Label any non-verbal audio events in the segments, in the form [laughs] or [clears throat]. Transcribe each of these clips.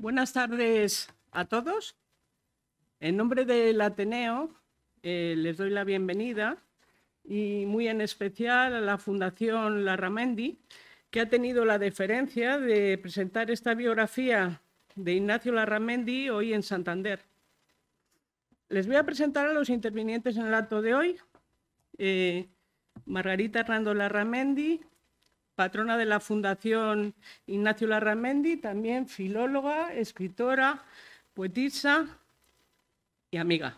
Buenas tardes a todos. En nombre del Ateneo eh, les doy la bienvenida y muy en especial a la Fundación Larramendi, que ha tenido la deferencia de presentar esta biografía de Ignacio Larramendi hoy en Santander. Les voy a presentar a los intervinientes en el acto de hoy. Eh, Margarita Hernando Larramendi, patrona de la Fundación Ignacio Larramendi, también filóloga, escritora, poetisa y amiga.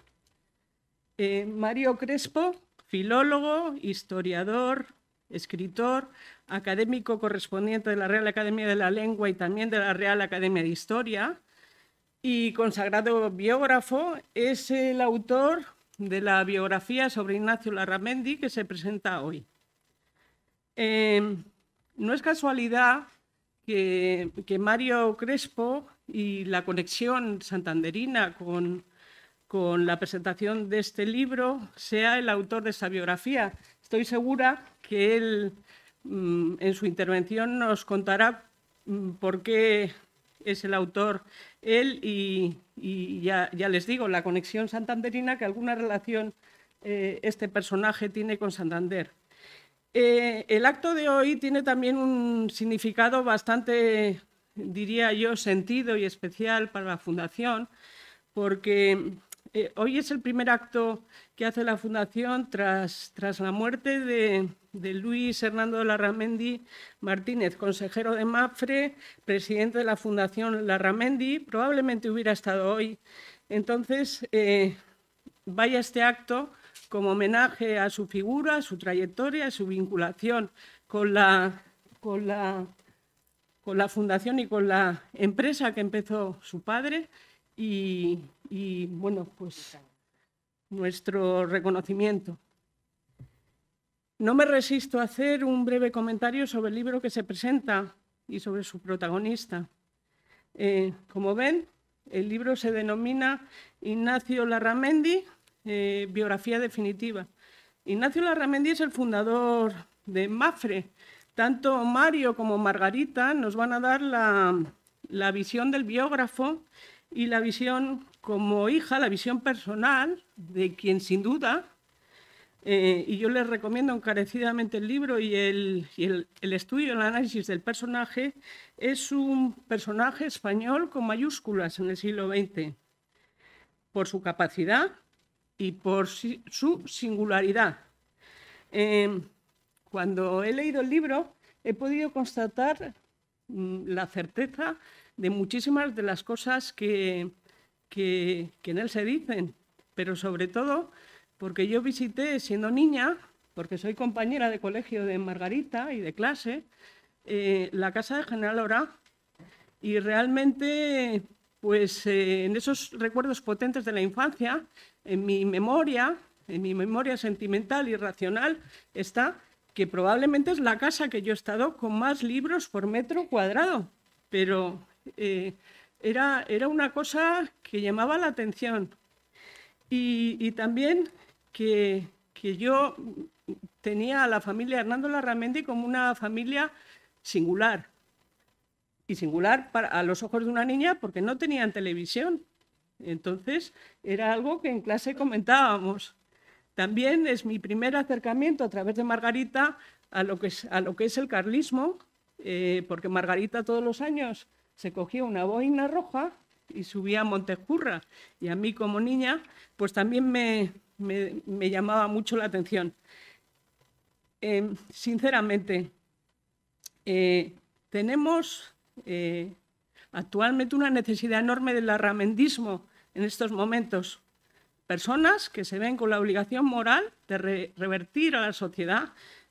Eh, Mario Crespo, filólogo, historiador, escritor, académico correspondiente de la Real Academia de la Lengua y también de la Real Academia de Historia, y consagrado biógrafo, es el autor de la biografía sobre Ignacio Larramendi que se presenta hoy. Eh, no es casualidad que, Mario Crespo y la conexión santanderina con, la presentación de este libro sea el autor de esa biografía. Estoy segura que él mm, en su intervención nos contará mm, por qué es el autor él y, ya, les digo, la conexión santanderina, que alguna relación eh, este personaje tiene con Santander. Eh, el acto de hoy tiene también un significado bastante, diría yo, sentido y especial para la Fundación, porque eh, hoy es el primer acto que hace la Fundación tras, la muerte de, Luis Hernando Larramendi Martínez, consejero de MAFRE, presidente de la Fundación Larramendi. Probablemente hubiera estado hoy. Entonces, eh, vaya este acto como homenaje a su figura, a su trayectoria, a su vinculación con la, con la, fundación y con la empresa que empezó su padre. Y, bueno, pues nuestro reconocimiento. No me resisto a hacer un breve comentario sobre el libro que se presenta y sobre su protagonista. Eh, como ven, el libro se denomina Ignacio Larramendi, eh, biografía definitiva. Ignacio Larramendi es el fundador de MAFRE. Tanto Mario como Margarita nos van a dar la, visión del biógrafo y la visión como hija, la visión personal de quien sin duda, eh, y yo les recomiendo encarecidamente el libro y, el, el, estudio, el análisis del personaje, es un personaje español con mayúsculas en el siglo XX, por su capacidad, y por su singularidad. Em, cuando he leído el libro, he podido constatar mm, la certeza de muchísimas de las cosas que, que, en él se dicen, pero sobre todo porque yo visité siendo niña, porque soy compañera de colegio de Margarita y de clase, eh, la casa de General Ora y realmente, pues eh, en esos recuerdos potentes de la infancia en mi memoria, en mi memoria sentimental y racional, está que probablemente es la casa que yo he estado con más libros por metro cuadrado, pero eh, era, era, una cosa que llamaba la atención. Y, también que, yo tenía a la familia Hernando Larramendi como una familia singular. Y singular a los ojos de una niña porque no tenían televisión. Entonces, era algo que en clase comentábamos. También es mi primer acercamiento a través de Margarita a lo que es, el carlismo, eh, porque Margarita todos los años se cogía una boina roja y subía a Montescurra. Y a mí como niña, pues también me, llamaba mucho la atención. Em, sinceramente, eh, tenemos eh, actualmente una necesidad enorme del arramendismo en estos momentos. Personas que se ven con la obligación moral de revertir a la sociedad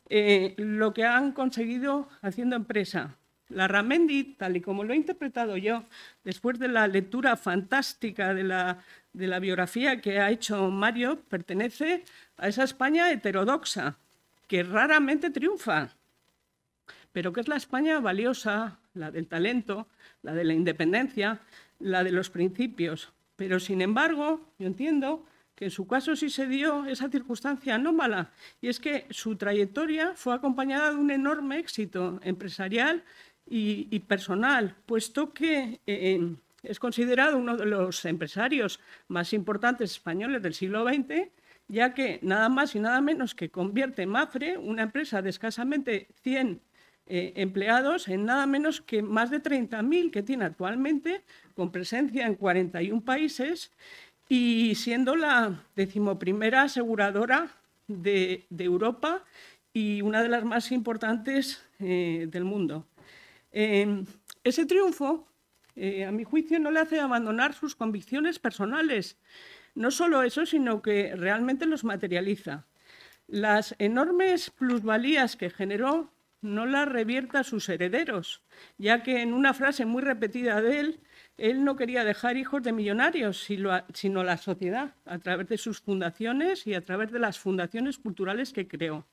eh, lo que han conseguido haciendo empresa. La Ramendi, tal y como lo he interpretado yo, después de la lectura fantástica de la biografía que ha hecho Mario, pertenece a esa España heterodoxa, que raramente triunfa, pero que es la España valiosa, la del talento, la de la independencia, la de los principios. Pero, sin embargo, yo entiendo que en su caso sí se dio esa circunstancia anómala, y es que su trayectoria fue acompañada de un enorme éxito empresarial y, personal, puesto que eh, es considerado uno de los empresarios más importantes españoles del siglo XX, ya que nada más y nada menos que convierte Mafre, una empresa de escasamente 100 eh, empleados en nada menos que más de 30.000 que tiene actualmente, con presencia en 41 países y siendo la decimoprimera aseguradora de, Europa y una de las más importantes eh, del mundo. Eh, ese triunfo, a mi juicio, no le hace abandonar sus convicciones personales. No solo eso, sino que realmente los materializa. Las enormes plusvalías que generó no la revierta a sus herederos, ya que en una frase muy repetida de él, él no quería dejar hijos de millonarios, sino la sociedad, a través de sus fundaciones y a través de las fundaciones culturales que creó.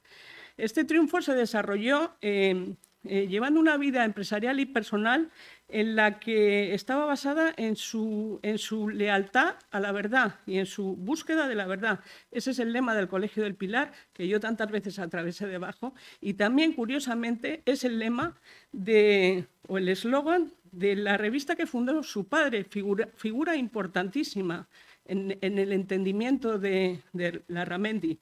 Este triunfo se desarrolló en eh, eh, llevando una vida empresarial y personal en la que estaba basada en su, en su lealtad a la verdad y en su búsqueda de la verdad. Ese es el lema del Colegio del Pilar, que yo tantas veces atravesé debajo, y también, curiosamente, es el lema de, o el eslogan de la revista que fundó su padre, figura, importantísima en, el entendimiento de, de Ramendi,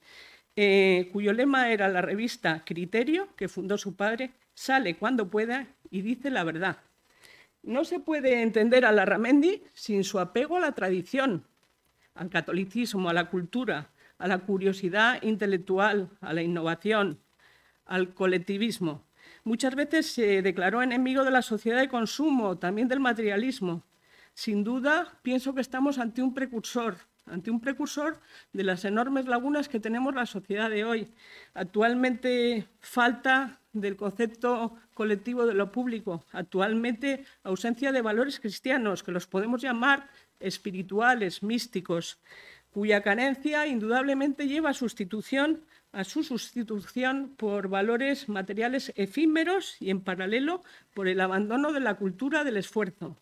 eh, cuyo lema era la revista Criterio, que fundó su padre, sale cuando pueda y dice la verdad. No se puede entender a la Ramendi sin su apego a la tradición, al catolicismo, a la cultura, a la curiosidad intelectual, a la innovación, al colectivismo. Muchas veces se declaró enemigo de la sociedad de consumo, también del materialismo. Sin duda, pienso que estamos ante un precursor, ante un precursor de las enormes lagunas que tenemos la sociedad de hoy. Actualmente falta del concepto colectivo de lo público, actualmente ausencia de valores cristianos, que los podemos llamar espirituales, místicos, cuya carencia indudablemente lleva a, sustitución, a su sustitución por valores materiales efímeros y en paralelo por el abandono de la cultura del esfuerzo.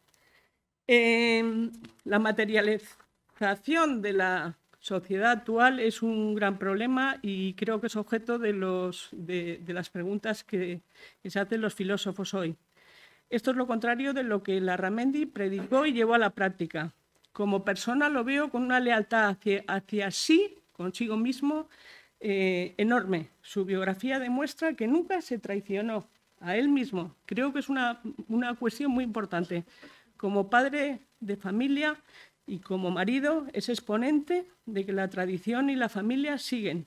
Eh, la materialidad creación de la sociedad actual es un gran problema y creo que es objeto de, de, las preguntas que, se hacen los filósofos hoy. Esto es lo contrario de lo que Larramendi predicó y llevó a la práctica. Como persona lo veo con una lealtad hacia, hacia sí, consigo mismo, eh, enorme. Su biografía demuestra que nunca se traicionó a él mismo. Creo que es una, una cuestión muy importante. Como padre de familia, y como marido es exponente de que la tradición y la familia siguen,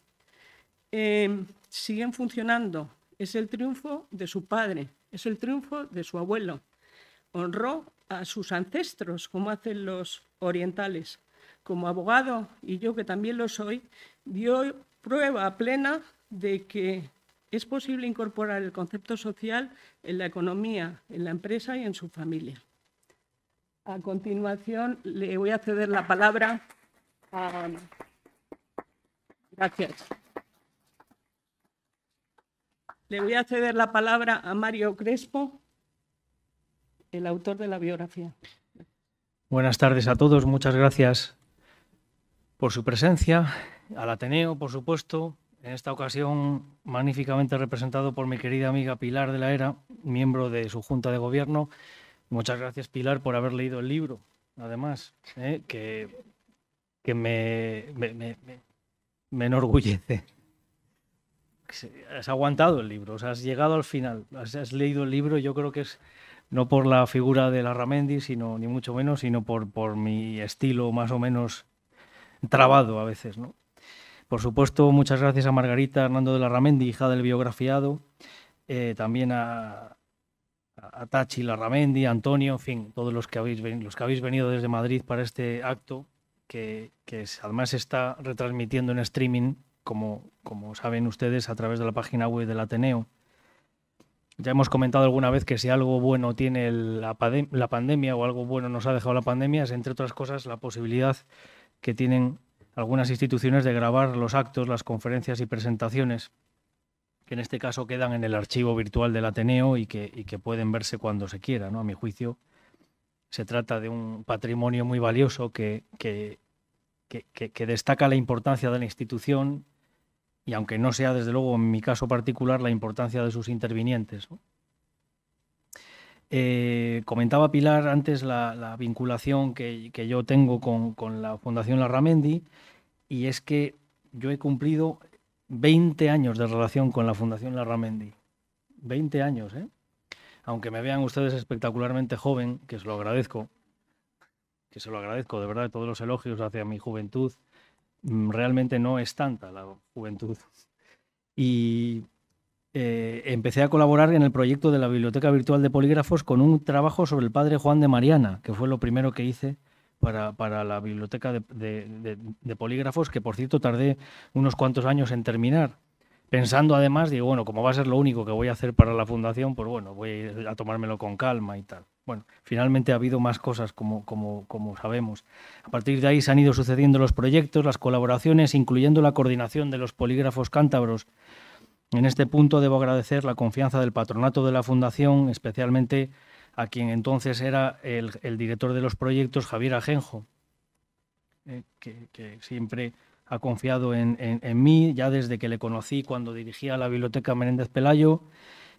em, siguen funcionando. Es el triunfo de su padre, es el triunfo de su abuelo. Honró a sus ancestros, como hacen los orientales. Como abogado, y yo que también lo soy, dio prueba plena de que es posible incorporar el concepto social en la economía, en la empresa y en su familia. A continuación, le voy a ceder la palabra a... Gracias. Le voy a ceder la palabra a Mario Crespo, el autor de la biografía. Buenas tardes a todos. Muchas gracias por su presencia, al Ateneo, por supuesto, en esta ocasión magníficamente representado por mi querida amiga Pilar de la Era, miembro de su Junta de Gobierno, Muchas gracias, Pilar, por haber leído el libro, además, ¿eh? que, me, me, enorgullece. Has aguantado el libro, o has llegado al final, has, leído el libro, yo creo que es no por la figura de ramendi sino, ni mucho menos, sino por, mi estilo más o menos trabado a veces, ¿no? Por supuesto, muchas gracias a Margarita Hernando de la ramendi hija del biografiado, eh, también a, a Tachi, Larramendi, Antonio, en fin, todos los que habéis, los que habéis venido desde Madrid para este acto, que, además se está retransmitiendo en streaming, como, saben ustedes, a través de la página web del Ateneo. Ya hemos comentado alguna vez que si algo bueno tiene la pandemia o algo bueno nos ha dejado la pandemia es, entre otras cosas, la posibilidad que tienen algunas instituciones de grabar los actos, las conferencias y presentaciones que en este caso quedan en el archivo virtual del Ateneo y que, pueden verse cuando se quiera. A mi juicio, se trata de un patrimonio muy valioso que, que, destaca la importancia de la institución y aunque no sea, desde luego, en mi caso particular, la importancia de sus intervinientes. Eh, comentaba Pilar antes la, vinculación que, yo tengo con, con, la Fundación Larramendi y es que yo he cumplido 20 años de relación con la Fundación Larramendi. 20 años, ¿eh? Aunque me vean ustedes espectacularmente joven, que se lo agradezco, que se lo agradezco, de verdad, todos los elogios hacia mi juventud, mm, realmente no es tanta la juventud. Y eh, empecé a colaborar en el proyecto de la Biblioteca Virtual de Polígrafos con un trabajo sobre el padre Juan de Mariana, que fue lo primero que hice para, la biblioteca de, polígrafos, que por cierto tardé unos cuantos años en terminar. Pensando además, digo, bueno, como va a ser lo único que voy a hacer para la fundación, pues bueno, voy a, tomármelo con calma y tal. Bueno, finalmente ha habido más cosas, como, como, como sabemos. A partir de ahí se han ido sucediendo los proyectos, las colaboraciones, incluyendo la coordinación de los polígrafos cántabros en este punto debo agradecer la confianza del patronato de la Fundación, especialmente a quien entonces era el, director de los proyectos, Javier Ajenjo, eh, que, siempre ha confiado en, mí, ya desde que le conocí cuando dirigía la Biblioteca Menéndez Pelayo,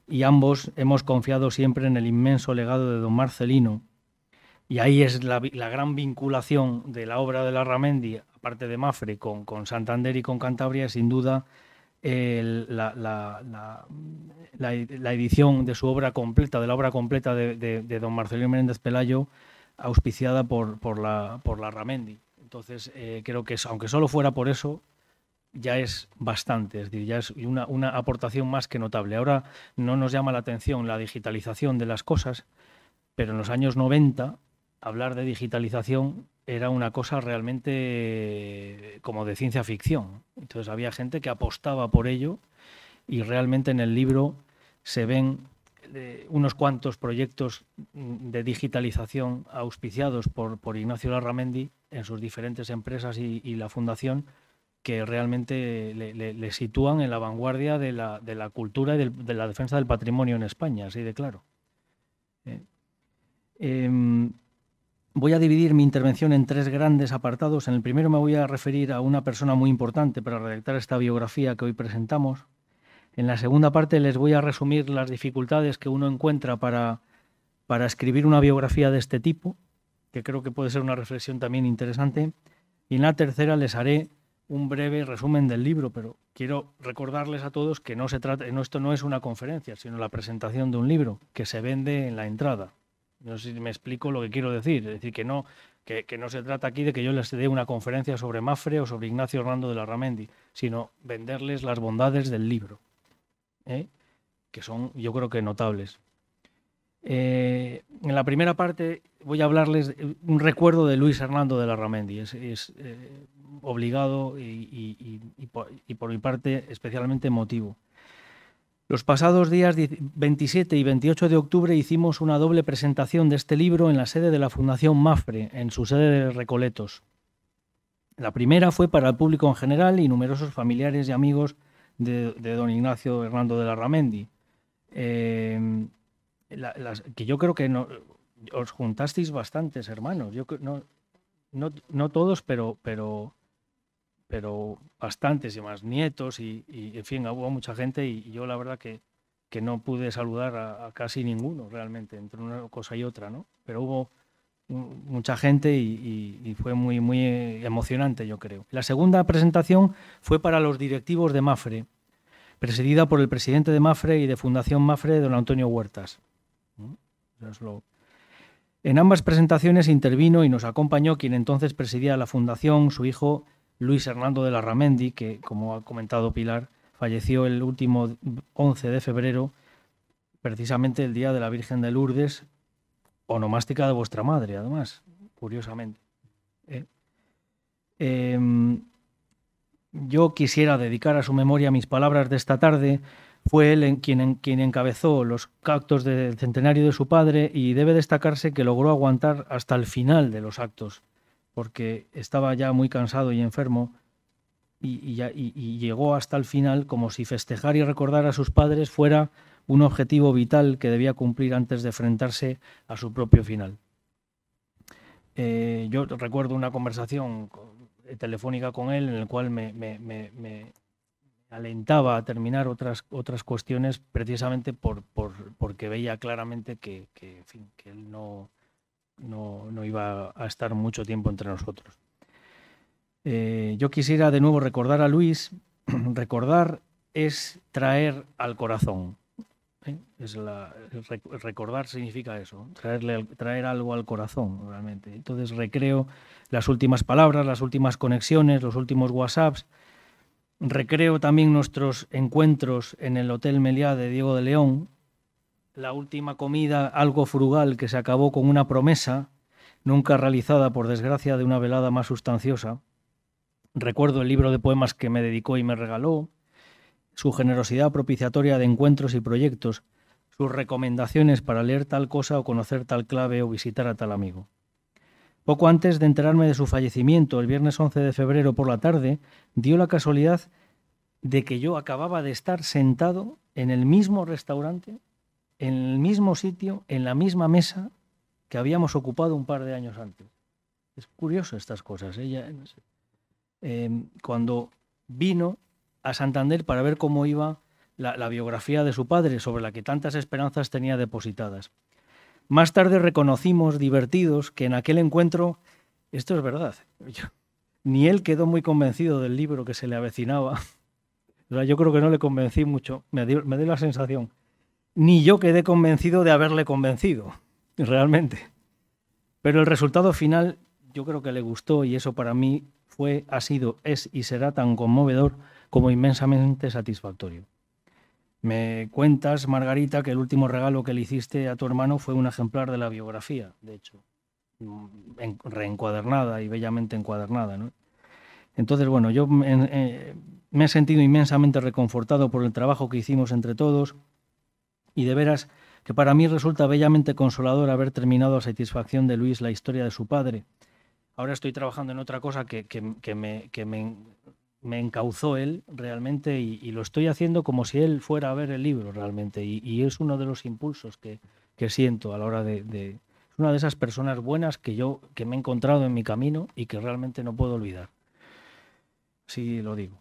y ambos hemos confiado siempre en el inmenso legado de don Marcelino. Y ahí es la, gran vinculación de la obra de Larramendi, aparte de Mafre, con, con Santander y con Cantabria, sin duda la, la, edición de su obra completa, de la obra completa de, don Marcelino Menéndez Pelayo, auspiciada por, por, la, Ramendi. Entonces, eh, creo que aunque solo fuera por eso, ya es bastante, es decir, ya es una, una, aportación más que notable. Ahora no nos llama la atención la digitalización de las cosas, pero en los años 90 hablar de digitalización era una cosa realmente como de ciencia ficción. Entonces había gente que apostaba por ello y realmente en el libro se ven eh, unos cuantos proyectos de digitalización auspiciados por, por Ignacio Larramendi en sus diferentes empresas y, la fundación que realmente le, sitúan en la vanguardia de la, cultura y de, la defensa del patrimonio en España, así de claro. Eh, em, Voy a dividir mi intervención en tres grandes apartados. En el primero me voy a referir a una persona muy importante para redactar esta biografía que hoy presentamos. En la segunda parte les voy a resumir las dificultades que uno encuentra para, para escribir una biografía de este tipo, que creo que puede ser una reflexión también interesante. Y en la tercera les haré un breve resumen del libro, pero quiero recordarles a todos que no se trata, esto no es una conferencia, sino la presentación de un libro que se vende en la entrada. No sé si me explico lo que quiero decir. Es decir, que no, que, no se trata aquí de que yo les dé una conferencia sobre Mafre o sobre Ignacio Hernando de la Ramendi, sino venderles las bondades del libro, ¿eh? que son yo creo que notables. Eh, en la primera parte voy a hablarles un recuerdo de Luis Hernando de la Ramendi. Es, eh, obligado y, por, y por mi parte especialmente emotivo. Los pasados días 27 y 28 de octubre hicimos una doble presentación de este libro en la sede de la Fundación Mafre, en su sede de Recoletos. La primera fue para el público en general y numerosos familiares y amigos de, don Ignacio Hernando de eh, la, Ramendi. que yo creo que os juntasteis bastantes hermanos. Yo no, todos, pero pero bastantes y más nietos y, en fin, hubo mucha gente y, yo la verdad que, no pude saludar a, casi ninguno realmente, entre una cosa y otra, ¿no? Pero hubo mucha gente y, fue muy, muy emocionante, yo creo. La segunda presentación fue para los directivos de MAFRE, presidida por el presidente de MAFRE y de Fundación MAFRE, don Antonio Huertas. En ambas presentaciones intervino y nos acompañó quien entonces presidía la fundación, su hijo Luis Hernando de la Ramendi, que, como ha comentado Pilar, falleció el último 11 de febrero, precisamente el día de la Virgen de Lourdes, onomástica de vuestra madre, además, curiosamente. ¿eh? Em, yo quisiera dedicar a su memoria mis palabras de esta tarde. Fue él quien, quien encabezó los actos del centenario de su padre y debe destacarse que logró aguantar hasta el final de los actos porque estaba ya muy cansado y enfermo, y, llegó hasta el final como si festejar y recordar a sus padres fuera un objetivo vital que debía cumplir antes de enfrentarse a su propio final. Eh, yo recuerdo una conversación telefónica con él en la cual me, alentaba a terminar otras, otras cuestiones precisamente por, porque veía claramente que, que él no, no, iba a estar mucho tiempo entre nosotros. Eh, yo quisiera de nuevo recordar a Luis, [clears throat] recordar es traer al corazón. ¿eh? recordar significa eso, traerle, traer algo al corazón realmente. Entonces recreo las últimas palabras, las últimas conexiones, los últimos WhatsApps. Recreo también nuestros encuentros en el Hotel Meliá de Diego de León, la última comida algo frugal que se acabó con una promesa, nunca realizada por desgracia de una velada más sustanciosa. Recuerdo el libro de poemas que me dedicó y me regaló, su generosidad propiciatoria de encuentros y proyectos, sus recomendaciones para leer tal cosa o conocer tal clave o visitar a tal amigo. Poco antes de enterarme de su fallecimiento, el viernes 11 de febrero por la tarde, dio la casualidad de que yo acababa de estar sentado en el mismo restaurante en el mismo sitio, en la misma mesa que habíamos ocupado un par de años antes. Es curioso estas cosas. Ella, ¿eh? em, cuando vino a Santander para ver cómo iba la, biografía de su padre, sobre la que tantas esperanzas tenía depositadas. Más tarde reconocimos, divertidos, que en aquel encuentro, esto es verdad, ni él quedó muy convencido del libro que se le avecinaba. [laughs] Yo creo que no le convencí mucho, me me dio la sensación ni yo quedé convencido de haberle convencido, realmente. Pero el resultado final yo creo que le gustó y eso para mí fue, ha sido, es y será tan conmovedor como inmensamente satisfactorio. Me cuentas, Margarita, que el último regalo que le hiciste a tu hermano fue un ejemplar de la biografía, de hecho, mm, reencuadernada y bellamente encuadernada. Entonces, bueno, yo eh, me he sentido inmensamente reconfortado por el trabajo que hicimos entre todos y de veras que para mí resulta bellamente consolador haber terminado a satisfacción de Luis la historia de su padre. Ahora estoy trabajando en otra cosa que, me, que me, me, encauzó él realmente y, lo estoy haciendo como si él fuera a ver el libro realmente y, es uno de los impulsos que, siento a la hora de, Es una de esas personas buenas que yo que me he encontrado en mi camino y que realmente no puedo olvidar. Sí, lo digo.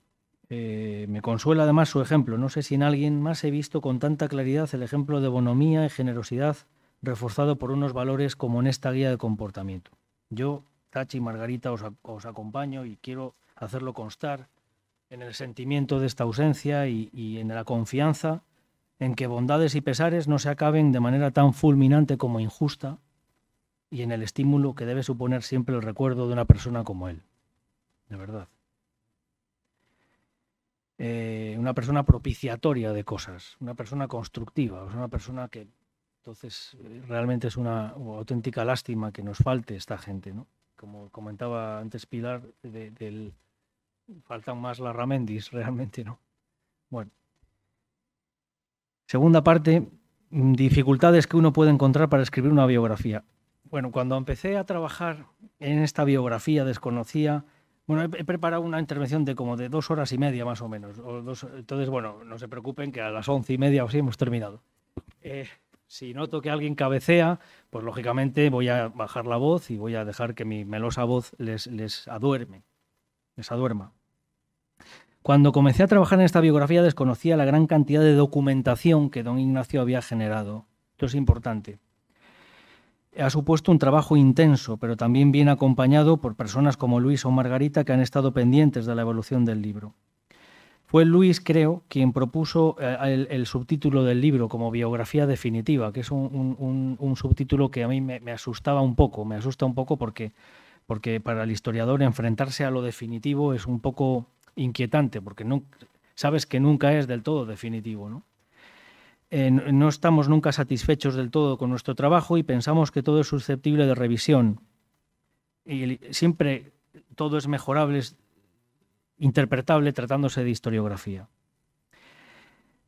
Eh, me consuela además su ejemplo. No sé si en alguien más he visto con tanta claridad el ejemplo de bonomía y generosidad reforzado por unos valores como en esta guía de comportamiento. Yo, Tachi y Margarita, os, acompaño y quiero hacerlo constar en el sentimiento de esta ausencia y en la confianza en que bondades y pesares no se acaben de manera tan fulminante como injusta y en el estímulo que debe suponer siempre el recuerdo de una persona como él. De verdad. Eh, una persona propiciatoria de cosas, una persona constructiva, una persona que entonces eh, realmente es una auténtica lástima que nos falte esta gente, ¿no? Como comentaba antes Pilar, del, faltan más las ramendis realmente, ¿no? Bueno. Segunda parte, mm, dificultades que uno puede encontrar para escribir una biografía. Bueno, cuando empecé a trabajar en esta biografía desconocía bueno, he, preparado una intervención de como de dos horas y media más o menos. entonces, bueno, no se preocupen que a las once y media o así hemos terminado. Eh, si noto que alguien cabecea, pues lógicamente voy a bajar la voz y voy a dejar que mi melosa voz les, les aduerme, les aduerma. Cuando comencé a trabajar en esta biografía desconocía la gran cantidad de documentación que don Ignacio había generado. Esto es importante ha supuesto un trabajo intenso, pero también bien acompañado por personas como Luis o Margarita que han estado pendientes de la evolución del libro. Fue Luis, creo, quien propuso eh, el, subtítulo del libro como biografía definitiva, que es un, subtítulo que a mí me, asustaba un poco, me asusta un poco porque, porque para el historiador enfrentarse a lo definitivo es un poco inquietante, porque sabes que nunca es del todo definitivo, ¿no? Eh, no estamos nunca satisfechos del todo con nuestro trabajo y pensamos que todo es susceptible de revisión. Y siempre todo es mejorable, interpretable tratándose de historiografía.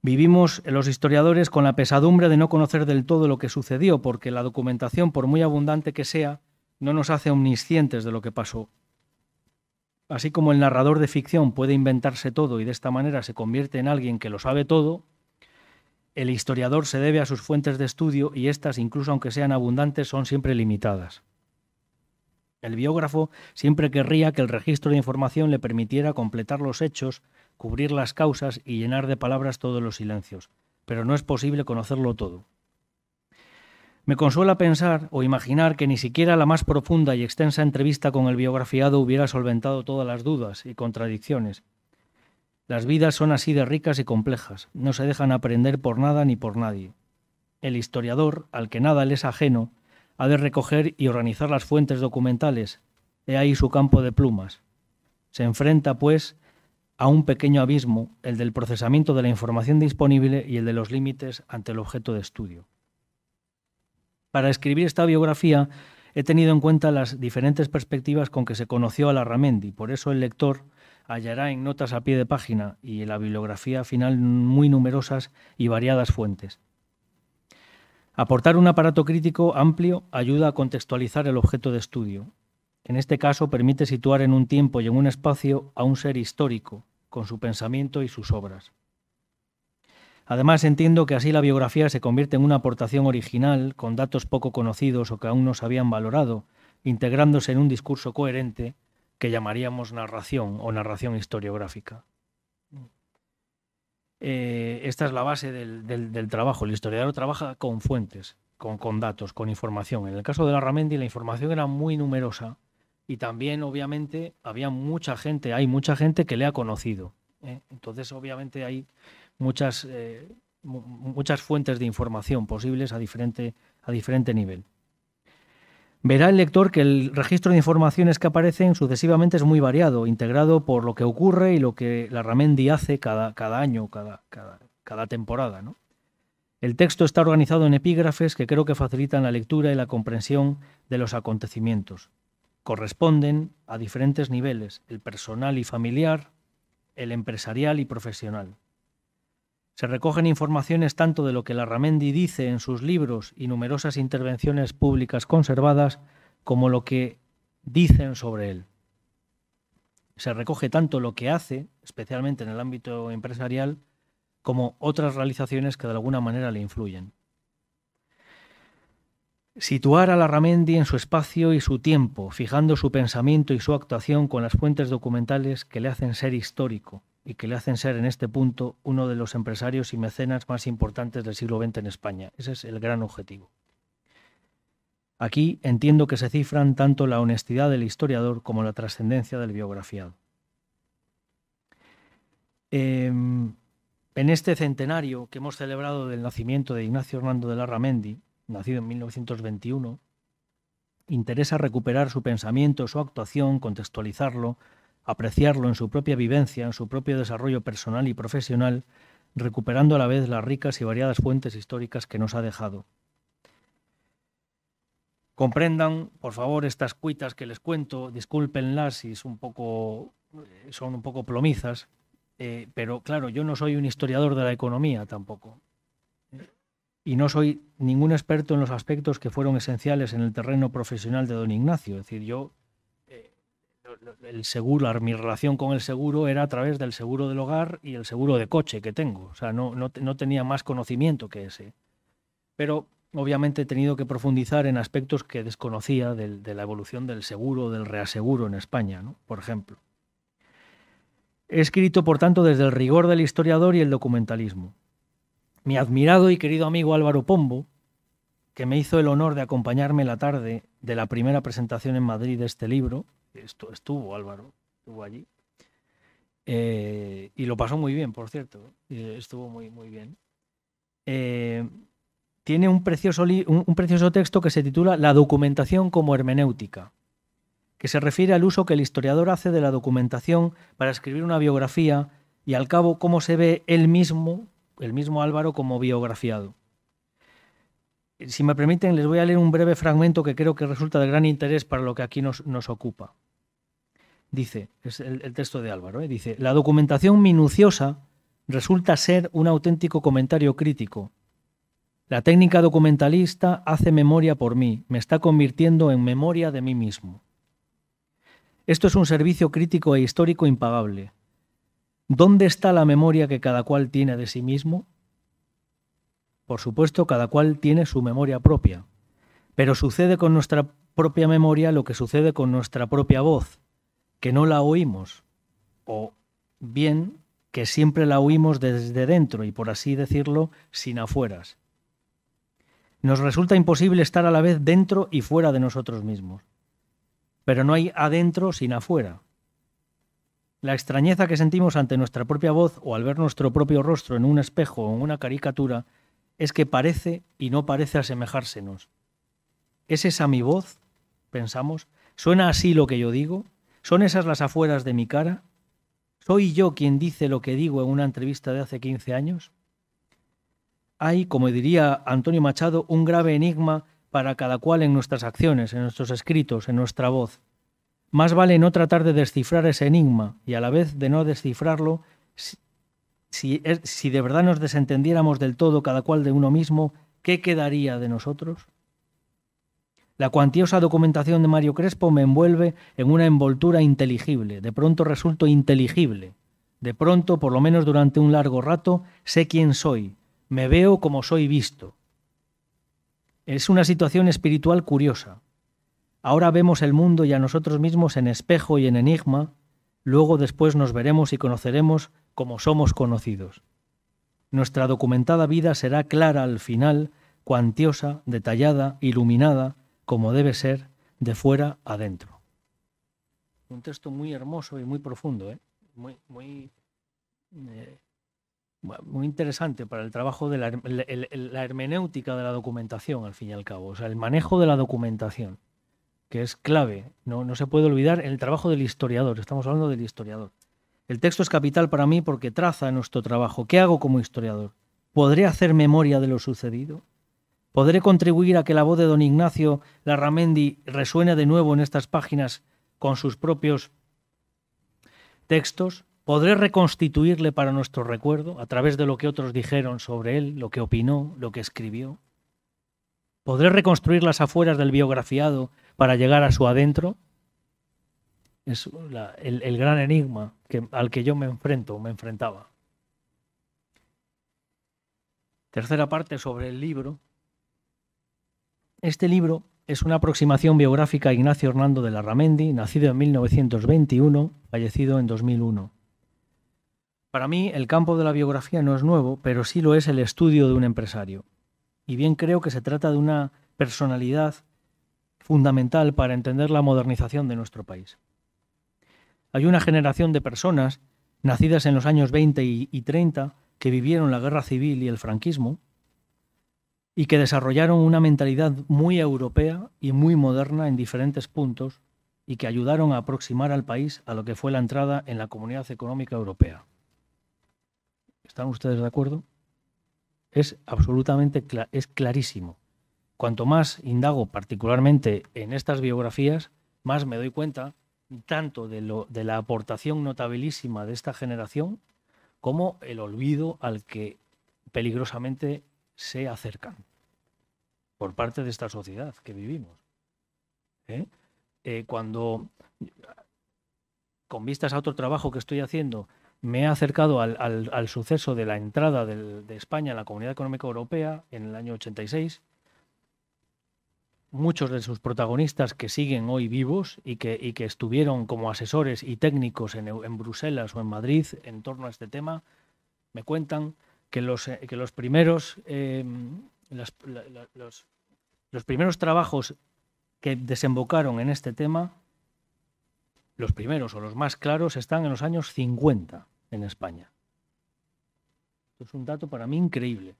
Vivimos eh, los historiadores con la pesadumbre de no conocer del todo lo que sucedió, porque la documentación, por muy abundante que sea, no nos hace omniscientes de lo que pasó. Así como el narrador de ficción puede inventarse todo y de esta manera se convierte en alguien que lo sabe todo, el historiador se debe a sus fuentes de estudio y éstas, incluso aunque sean abundantes, son siempre limitadas. El biógrafo siempre querría que el registro de información le permitiera completar los hechos, cubrir las causas y llenar de palabras todos los silencios, pero no es posible conocerlo todo. Me consuela pensar o imaginar que ni siquiera la más profunda y extensa entrevista con el biografiado hubiera solventado todas las dudas y contradicciones, las vidas son así de ricas y complejas, no se dejan aprender por nada ni por nadie. El historiador, al que nada le es ajeno, ha de recoger y organizar las fuentes documentales, he ahí su campo de plumas. Se enfrenta, pues, a un pequeño abismo, el del procesamiento de la información disponible y el de los límites ante el objeto de estudio. Para escribir esta biografía he tenido en cuenta las diferentes perspectivas con que se conoció a Larramendi, por eso el lector hallará en notas a pie de página y en la bibliografía final muy numerosas y variadas fuentes. Aportar un aparato crítico amplio ayuda a contextualizar el objeto de estudio. En este caso permite situar en un tiempo y en un espacio a un ser histórico, con su pensamiento y sus obras. Además, entiendo que así la biografía se convierte en una aportación original, con datos poco conocidos o que aún no se habían valorado, integrándose en un discurso coherente que llamaríamos narración o narración historiográfica. Eh, esta es la base del, trabajo. El historiador trabaja con fuentes, con, con datos, con información. En el caso de la Ramendi la información era muy numerosa y también, obviamente, había mucha gente, hay mucha gente que le ha conocido. ¿eh? Entonces, obviamente, hay muchas, eh, muchas fuentes de información posibles a diferente, a diferente nivel. Verá el lector que el registro de informaciones que aparecen sucesivamente es muy variado, integrado por lo que ocurre y lo que la Ramendi hace cada, año, cada, cada temporada. ¿no? El texto está organizado en epígrafes que creo que facilitan la lectura y la comprensión de los acontecimientos. Corresponden a diferentes niveles, el personal y familiar, el empresarial y profesional. Se recogen informaciones tanto de lo que Larramendi dice en sus libros y numerosas intervenciones públicas conservadas, como lo que dicen sobre él. Se recoge tanto lo que hace, especialmente en el ámbito empresarial, como otras realizaciones que de alguna manera le influyen. Situar a Larramendi en su espacio y su tiempo, fijando su pensamiento y su actuación con las fuentes documentales que le hacen ser histórico, y que le hacen ser en este punto uno de los empresarios y mecenas más importantes del siglo XX en España. Ese es el gran objetivo. Aquí entiendo que se cifran tanto la honestidad del historiador como la trascendencia del biografiado. Em, en este centenario que hemos celebrado del nacimiento de Ignacio Hernando de Larramendi, nacido en 1921, interesa recuperar su pensamiento, su actuación, contextualizarlo, apreciarlo en su propia vivencia, en su propio desarrollo personal y profesional, recuperando a la vez las ricas y variadas fuentes históricas que nos ha dejado. Comprendan, por favor, estas cuitas que les cuento, discúlpenlas si son un poco plomizas, eh, pero claro, yo no soy un historiador de la economía tampoco. Y no soy ningún experto en los aspectos que fueron esenciales en el terreno profesional de don Ignacio. Es decir, yo el seguro, mi relación con el seguro era a través del seguro del hogar y el seguro de coche que tengo. O sea, no, tenía más conocimiento que ese. Pero obviamente he tenido que profundizar en aspectos que desconocía de, de la evolución del seguro, del reaseguro en España, por ejemplo. He escrito, por tanto, desde el rigor del historiador y el documentalismo. Mi admirado y querido amigo Álvaro Pombo, que me hizo el honor de acompañarme la tarde de la primera presentación en Madrid de este libro, estuvo, Álvaro, estuvo allí. Eh, y lo pasó muy bien, por cierto. Estuvo muy, muy bien. Eh, tiene un precioso, precioso texto que se titula La documentación como hermenéutica, que se refiere al uso que el historiador hace de la documentación para escribir una biografía y al cabo cómo se ve él mismo, el mismo Álvaro, como biografiado. Si me permiten, les voy a leer un breve fragmento que creo que resulta de gran interés para lo que aquí nos ocupa dice, es el, texto de Álvaro, ¿eh? dice, la documentación minuciosa resulta ser un auténtico comentario crítico. La técnica documentalista hace memoria por mí, me está convirtiendo en memoria de mí mismo. Esto es un servicio crítico e histórico impagable. ¿Dónde está la memoria que cada cual tiene de sí mismo? Por supuesto, cada cual tiene su memoria propia, pero sucede con nuestra propia memoria lo que sucede con nuestra propia voz que no la oímos, o bien que siempre la oímos desde dentro y, por así decirlo, sin afueras. Nos resulta imposible estar a la vez dentro y fuera de nosotros mismos. Pero no hay adentro sin afuera. La extrañeza que sentimos ante nuestra propia voz o al ver nuestro propio rostro en un espejo o en una caricatura es que parece y no parece asemejársenos. ¿Es esa mi voz? Pensamos. ¿Suena así lo que yo digo? ¿Son esas las afueras de mi cara? ¿Soy yo quien dice lo que digo en una entrevista de hace 15 años? Hay, como diría Antonio Machado, un grave enigma para cada cual en nuestras acciones, en nuestros escritos, en nuestra voz. Más vale no tratar de descifrar ese enigma y a la vez de no descifrarlo si, si, si de verdad nos desentendiéramos del todo cada cual de uno mismo, ¿qué quedaría de nosotros? La cuantiosa documentación de Mario Crespo me envuelve en una envoltura inteligible. De pronto resulto inteligible. De pronto, por lo menos durante un largo rato, sé quién soy. Me veo como soy visto. Es una situación espiritual curiosa. Ahora vemos el mundo y a nosotros mismos en espejo y en enigma. Luego después nos veremos y conoceremos como somos conocidos. Nuestra documentada vida será clara al final, cuantiosa, detallada, iluminada, como debe ser, de fuera adentro. Un texto muy hermoso y muy profundo, ¿eh? muy, eh, muy, interesante para el trabajo de la, hermenéutica de la documentación, al fin y al cabo, o sea, el manejo de la documentación, que es clave. No, no se puede olvidar el trabajo del historiador, estamos hablando del historiador. El texto es capital para mí porque traza nuestro trabajo. ¿Qué hago como historiador? ¿Podré hacer memoria de lo sucedido? ¿Podré contribuir a que la voz de don Ignacio Larramendi resuene de nuevo en estas páginas con sus propios textos? ¿Podré reconstituirle para nuestro recuerdo a través de lo que otros dijeron sobre él, lo que opinó, lo que escribió? ¿Podré reconstruir las afueras del biografiado para llegar a su adentro? Es el, gran enigma al que yo me enfrento, me enfrentaba. Tercera parte sobre el libro. Este libro es una aproximación biográfica a Ignacio Hernando de la Ramendi, nacido en 1921, fallecido en 2001. Para mí, el campo de la biografía no es nuevo, pero sí lo es el estudio de un empresario. Y bien creo que se trata de una personalidad fundamental para entender la modernización de nuestro país. Hay una generación de personas nacidas en los años 20 y 30 que vivieron la guerra civil y el franquismo, y que desarrollaron una mentalidad muy europea y muy moderna en diferentes puntos y que ayudaron a aproximar al país a lo que fue la entrada en la Comunidad Económica Europea. ¿Están ustedes de acuerdo? Es absolutamente es clarísimo. Cuanto más indago particularmente en estas biografías, más me doy cuenta tanto de, de la aportación notabilísima de esta generación como el olvido al que peligrosamente se acercan por parte de esta sociedad que vivimos. ¿eh? Eh, cuando, con vistas a otro trabajo que estoy haciendo, me he acercado al, al, suceso de la entrada de España en la Comunidad Económica Europea en el año 86, muchos de sus protagonistas que siguen hoy vivos y que, que estuvieron como asesores y técnicos en, Bruselas o en Madrid en torno a este tema, me cuentan que los, eh, que los primeros los, primeros trabajos que desembocaron en este tema, los primeros o los más claros están en los años 50 en España. es un dato para mí increíble.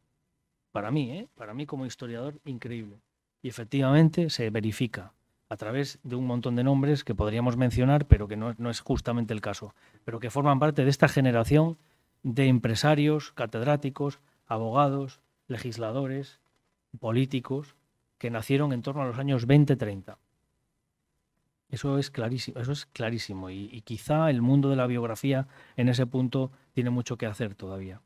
Para mí, ¿eh? para mí como historiador, increíble. Y efectivamente se verifica a través de un montón de nombres que podríamos mencionar, pero que no es justamente el caso, pero que forman parte de esta generación de empresarios, catedráticos, abogados, legisladores, políticos, que nacieron en torno a los años 20-30. Eso es clarísimo, eso es clarísimo. y, quizá el mundo de la biografía en ese punto tiene mucho que hacer todavía.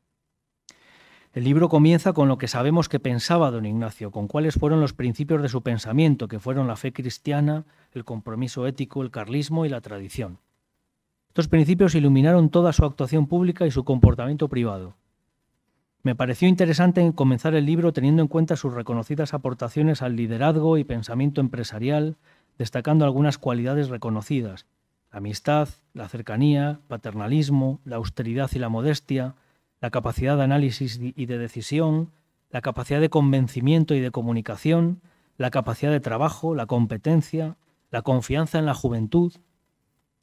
El libro comienza con lo que sabemos que pensaba don Ignacio, con cuáles fueron los principios de su pensamiento, que fueron la fe cristiana, el compromiso ético, el carlismo y la tradición. Estos principios iluminaron toda su actuación pública y su comportamiento privado. Me pareció interesante comenzar el libro teniendo en cuenta sus reconocidas aportaciones al liderazgo y pensamiento empresarial, destacando algunas cualidades reconocidas, la amistad, la cercanía, paternalismo, la austeridad y la modestia, la capacidad de análisis y de decisión, la capacidad de convencimiento y de comunicación, la capacidad de trabajo, la competencia, la confianza en la juventud,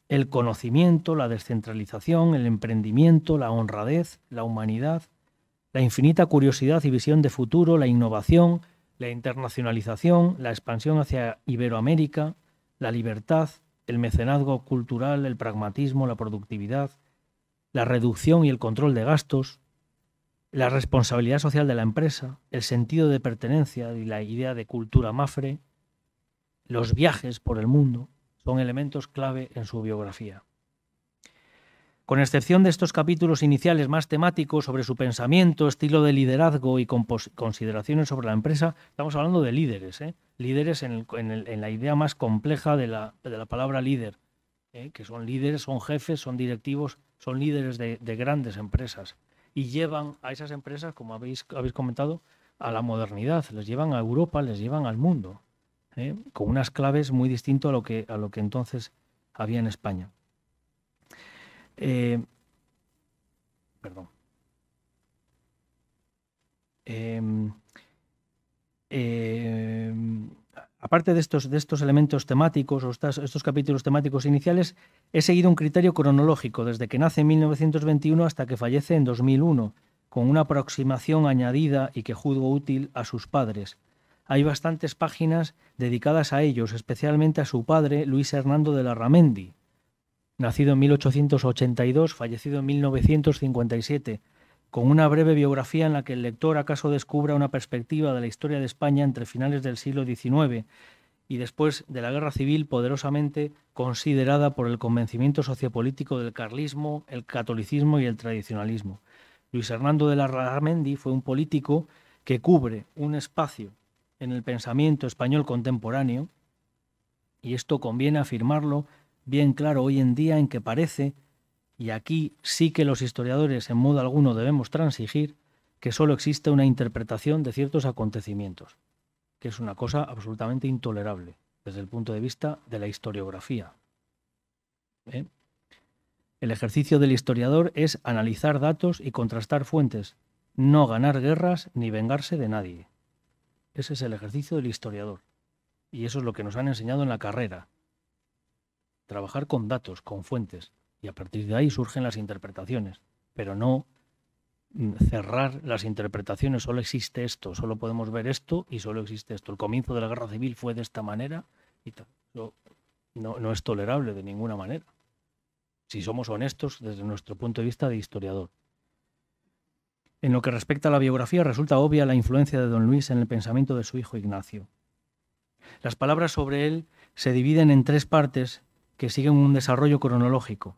el conocimiento, la descentralización, el emprendimiento, la honradez, la humanidad, la infinita curiosidad y visión de futuro, la innovación, la internacionalización, la expansión hacia Iberoamérica, la libertad, el mecenazgo cultural, el pragmatismo, la productividad, la reducción y el control de gastos, la responsabilidad social de la empresa, el sentido de pertenencia y la idea de cultura mafre, los viajes por el mundo, son elementos clave en su biografía. Con excepción de estos capítulos iniciales más temáticos sobre su pensamiento, estilo de liderazgo y consideraciones sobre la empresa, estamos hablando de líderes, ¿eh? líderes en, la idea más compleja de la, palabra líder, ¿eh? que son líderes, son jefes, son directivos, son líderes de, grandes empresas y llevan a esas empresas, como habéis, habéis comentado, a la modernidad, les llevan a Europa, les llevan al mundo, ¿eh? con unas claves muy distintas a lo que, a lo que entonces había en España. Eh, em, em, aparte de estos, elementos temáticos o estos capítulos temáticos iniciales, he seguido un criterio cronológico desde que nace en 1921 hasta que fallece en 2001, con una aproximación añadida y que juzgo útil a sus padres. Hay bastantes páginas dedicadas a ellos, especialmente a su padre, Luis Hernando de la Ramendi nacido en 1882, fallecido en 1957, con una breve biografía en la que el lector acaso descubra una perspectiva de la historia de España entre finales del siglo XIX y después de la Guerra Civil poderosamente considerada por el convencimiento sociopolítico del carlismo, el catolicismo y el tradicionalismo. Luis Hernando de la Ramendi fue un político que cubre un espacio en el pensamiento español contemporáneo, y esto conviene afirmarlo bien claro hoy en día en que parece, y aquí sí que los historiadores en modo alguno debemos transigir, que solo existe una interpretación de ciertos acontecimientos, que es una cosa absolutamente intolerable desde el punto de vista de la historiografía. ¿Eh? El ejercicio del historiador es analizar datos y contrastar fuentes, no ganar guerras ni vengarse de nadie. Ese es el ejercicio del historiador. Y eso es lo que nos han enseñado en la carrera trabajar con datos, con fuentes, y a partir de ahí surgen las interpretaciones, pero no mm, cerrar las interpretaciones, solo existe esto, solo podemos ver esto y solo existe esto. El comienzo de la guerra civil fue de esta manera y No, no es tolerable de ninguna manera, si somos honestos desde nuestro punto de vista de historiador. En lo que respecta a la biografía, resulta obvia la influencia de don Luis en el pensamiento de su hijo Ignacio. Las palabras sobre él se dividen en tres partes que siguen un desarrollo cronológico.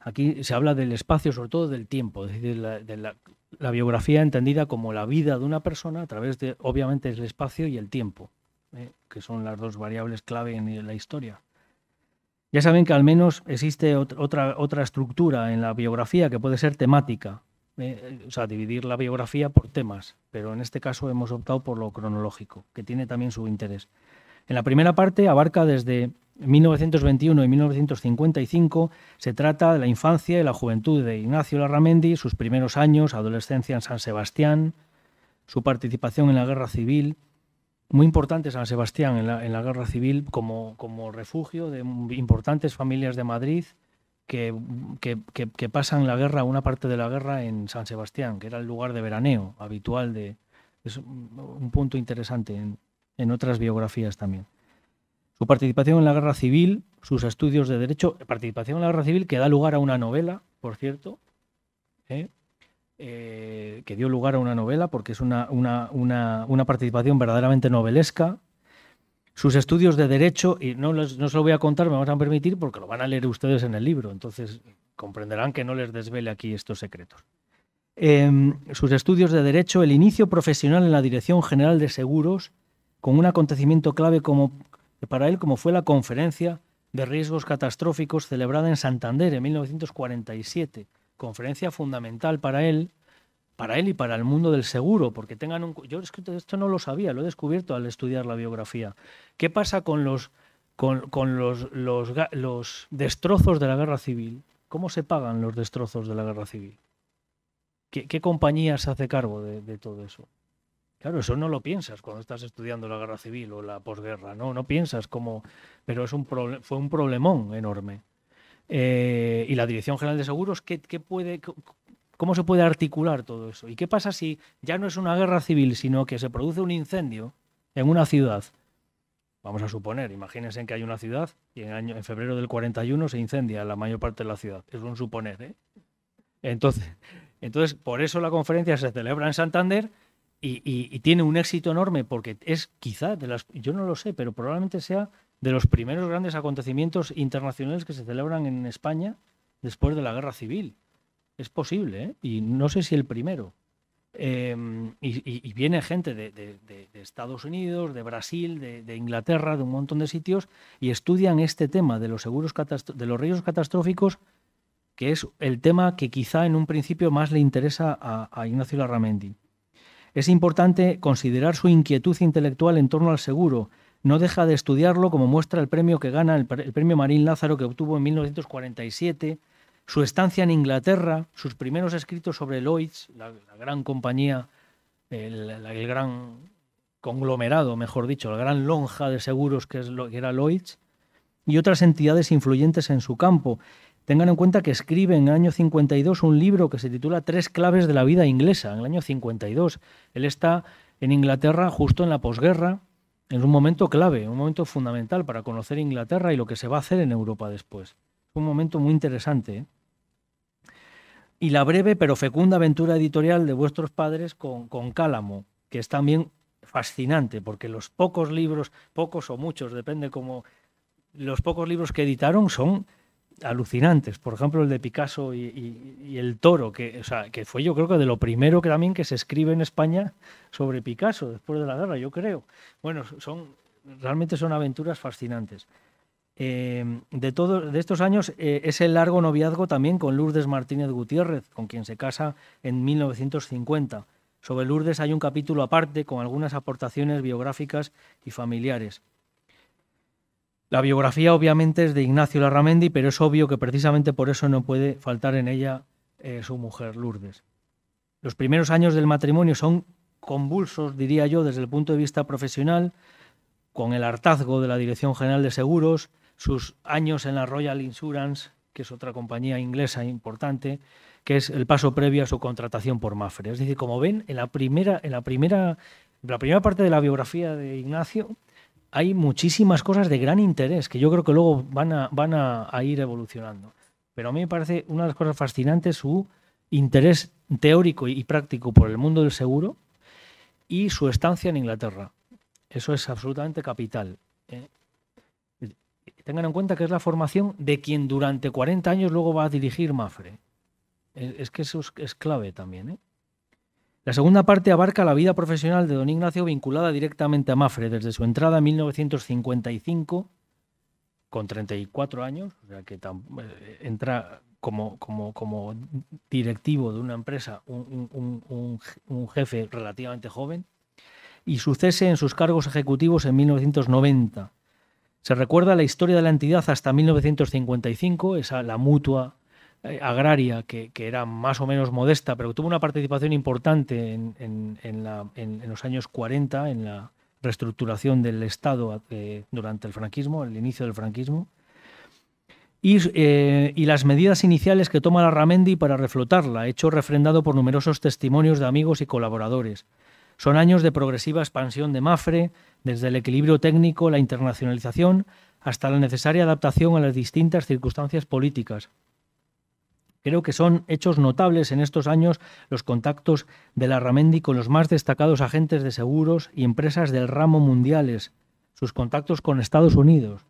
Aquí se habla del espacio, sobre todo del tiempo, es decir, de, la, biografía entendida como la vida de una persona a través de, obviamente, el espacio y el tiempo, ¿eh? que son las dos variables clave en la historia. Ya saben que al menos existe otra, otra estructura en la biografía que puede ser temática, ¿eh? o sea, dividir la biografía por temas, pero en este caso hemos optado por lo cronológico, que tiene también su interés. En la primera parte abarca desde 1921 y 1955 se trata de la infancia y la juventud de Ignacio Larramendi, sus primeros años, adolescencia en San Sebastián, su participación en la guerra civil. Muy importante San Sebastián en la, guerra civil como, refugio de importantes familias de Madrid que, pasan la guerra, una parte de la guerra en San Sebastián, que era el lugar de veraneo habitual. De, es un punto interesante en otras biografías también. Su participación en la guerra civil, sus estudios de derecho, participación en la guerra civil que da lugar a una novela, por cierto, ¿eh? Eh, que dio lugar a una novela porque es una, participación verdaderamente novelesca. Sus estudios de derecho, y no, no se lo voy a contar, me van a permitir porque lo van a leer ustedes en el libro, entonces comprenderán que no les desvele aquí estos secretos. Em, sus estudios de derecho, el inicio profesional en la Dirección General de Seguros, con un acontecimiento clave como para él, como fue la conferencia de riesgos catastróficos celebrada en Santander en 1947, conferencia fundamental para él, para él y para el mundo del seguro, porque tengan un... Yo esto no lo sabía, lo he descubierto al estudiar la biografía. ¿Qué pasa con los, con, los, destrozos de la guerra civil? ¿Cómo se pagan los destrozos de la guerra civil? ¿Qué, compañía se hace cargo de todo eso? Claro, eso no lo piensas cuando estás estudiando la guerra civil o la posguerra, ¿no? No piensas como... Pero fue un problemón enorme. Eh, y la Dirección General de Seguros, ¿qué, puede, ¿cómo se puede articular todo eso? ¿Y qué pasa si ya no es una guerra civil, sino que se produce un incendio en una ciudad? Vamos a suponer, imagínense que hay una ciudad y en, año, en febrero del 41 se incendia la mayor parte de la ciudad. Es un suponer, ¿eh? Entonces, entonces, por eso la conferencia se celebra en Santander y, tiene un éxito enorme porque es quizá de las, yo no lo sé, pero probablemente sea de los primeros grandes acontecimientos internacionales que se celebran en España después de la guerra civil. Es posible, ¿eh? y no sé si el primero. Em, y, viene gente de, Estados Unidos, de Brasil, de, Inglaterra, de un montón de sitios, y estudian este tema de los, seguros de los riesgos catastróficos, que es el tema que quizá en un principio más le interesa a, Ignacio Larramendi. Es importante considerar su inquietud intelectual en torno al seguro. No deja de estudiarlo, como muestra el premio que gana, el, premio Marín Lázaro que obtuvo en 1947, su estancia en Inglaterra, sus primeros escritos sobre Lloyds, la, gran compañía, el, gran conglomerado, mejor dicho, la gran lonja de seguros que, que era Lloyds, y otras entidades influyentes en su campo. Tengan en cuenta que escribe en el año 52 un libro que se titula Tres claves de la vida inglesa, en el año 52. Él está en Inglaterra justo en la posguerra, en un momento clave, un momento fundamental para conocer Inglaterra y lo que se va a hacer en Europa después. Un momento muy interesante. ¿eh? Y la breve pero fecunda aventura editorial de vuestros padres con, con Cálamo, que es también fascinante, porque los pocos libros, pocos o muchos, depende cómo, los pocos libros que editaron son alucinantes. Por ejemplo, el de Picasso y, el toro, que, que fue yo creo que de lo primero que también que se escribe en España sobre Picasso después de la guerra, yo creo. Bueno, son realmente son aventuras fascinantes. Eh, de, todos, de estos años eh, es el largo noviazgo también con Lourdes Martínez Gutiérrez, con quien se casa en 1950. Sobre Lourdes hay un capítulo aparte con algunas aportaciones biográficas y familiares. La biografía obviamente es de Ignacio Larramendi, pero es obvio que precisamente por eso no puede faltar en ella eh, su mujer, Lourdes. Los primeros años del matrimonio son convulsos, diría yo, desde el punto de vista profesional, con el hartazgo de la Dirección General de Seguros, sus años en la Royal Insurance, que es otra compañía inglesa importante, que es el paso previo a su contratación por Mafre. Es decir, como ven, en la primera, en la primera, en la primera parte de la biografía de Ignacio, hay muchísimas cosas de gran interés que yo creo que luego van a, van a, ir evolucionando. Pero a mí me parece una de las cosas fascinantes su interés teórico y práctico por el mundo del seguro y su estancia en Inglaterra. Eso es absolutamente capital. ¿eh? Tengan en cuenta que es la formación de quien durante 40 años luego va a dirigir Mafre. Es que eso es, clave también. ¿eh? La segunda parte abarca la vida profesional de don Ignacio vinculada directamente a Mafre desde su entrada en 1955 con 34 años, o sea que eh, entra como, como, directivo de una empresa un, jefe relativamente joven, y su cese en sus cargos ejecutivos en 1990. Se recuerda la historia de la entidad hasta 1955, esa, la mutua eh, agraria que, era más o menos modesta, pero tuvo una participación importante en, los años 40, en la reestructuración del Estado eh, durante el franquismo, el inicio del franquismo, y, eh, y, las medidas iniciales que toma la Ramendi para reflotarla, hecho refrendado por numerosos testimonios de amigos y colaboradores. Son años de progresiva expansión de Mafre, desde el equilibrio técnico, la internacionalización, hasta la necesaria adaptación a las distintas circunstancias políticas, Creo que son hechos notables en estos años los contactos de la Ramendi con los más destacados agentes de seguros y empresas del ramo mundiales, sus contactos con Estados Unidos,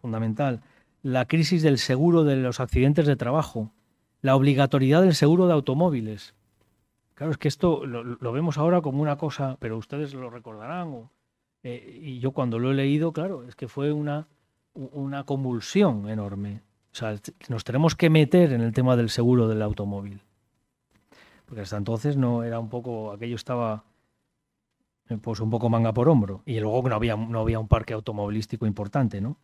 fundamental, la crisis del seguro de los accidentes de trabajo, la obligatoriedad del seguro de automóviles. Claro, es que esto lo, vemos ahora como una cosa, pero ustedes lo recordarán. Eh, y yo cuando lo he leído, claro, es que fue una, una convulsión enorme. O sea, nos tenemos que meter en el tema del seguro del automóvil. Porque hasta entonces no era un poco, aquello estaba eh, pues un poco manga por hombro. Y luego no había, no había un parque automovilístico importante, ¿no?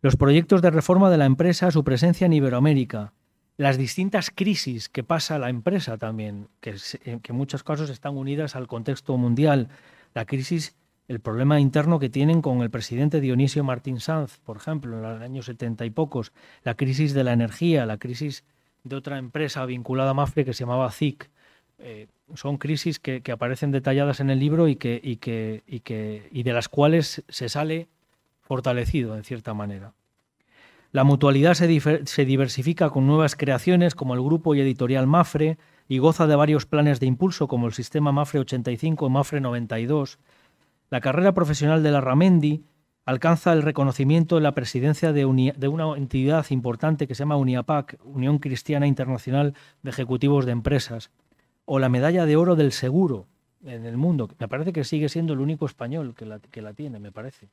Los proyectos de reforma de la empresa, su presencia en Iberoamérica, las distintas crisis que pasa la empresa también, que, que en muchos casos están unidas al contexto mundial, la crisis el problema interno que tienen con el presidente Dionisio Martín Sanz, por ejemplo, en los años setenta y pocos, la crisis de la energía, la crisis de otra empresa vinculada a Mafre que se llamaba ZIC. Eh, son crisis que, aparecen detalladas en el libro y, que, y, de las cuales se sale fortalecido, en cierta manera. La mutualidad se, diversifica con nuevas creaciones como el grupo y editorial Mafre y goza de varios planes de impulso como el sistema Mafre 85 y Mafre 92, la carrera profesional de la Ramendi alcanza el reconocimiento de la presidencia de, una entidad importante que se llama UNIAPAC, Unión Cristiana Internacional de Ejecutivos de Empresas, o la medalla de oro del seguro en el mundo. Me parece que sigue siendo el único español que la, tiene, me parece.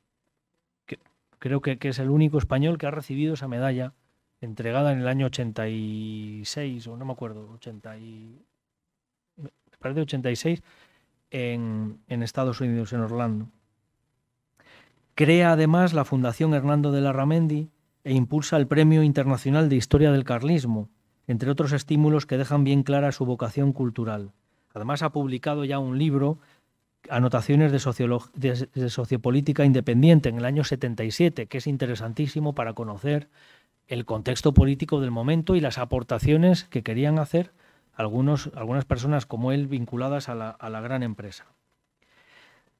creo que, es el único español que ha recibido esa medalla entregada en el año 86, o no me acuerdo, 80 y, parece 86, en, Estados Unidos, en Orlando. Crea además la Fundación Hernando de Larramendi e impulsa el Premio Internacional de Historia del Carlismo, entre otros estímulos que dejan bien clara su vocación cultural. Además ha publicado ya un libro, Anotaciones de, de Sociopolítica Independiente, en el año 77, que es interesantísimo para conocer el contexto político del momento y las aportaciones que querían hacer algunos, algunas personas como él vinculadas a la, gran empresa.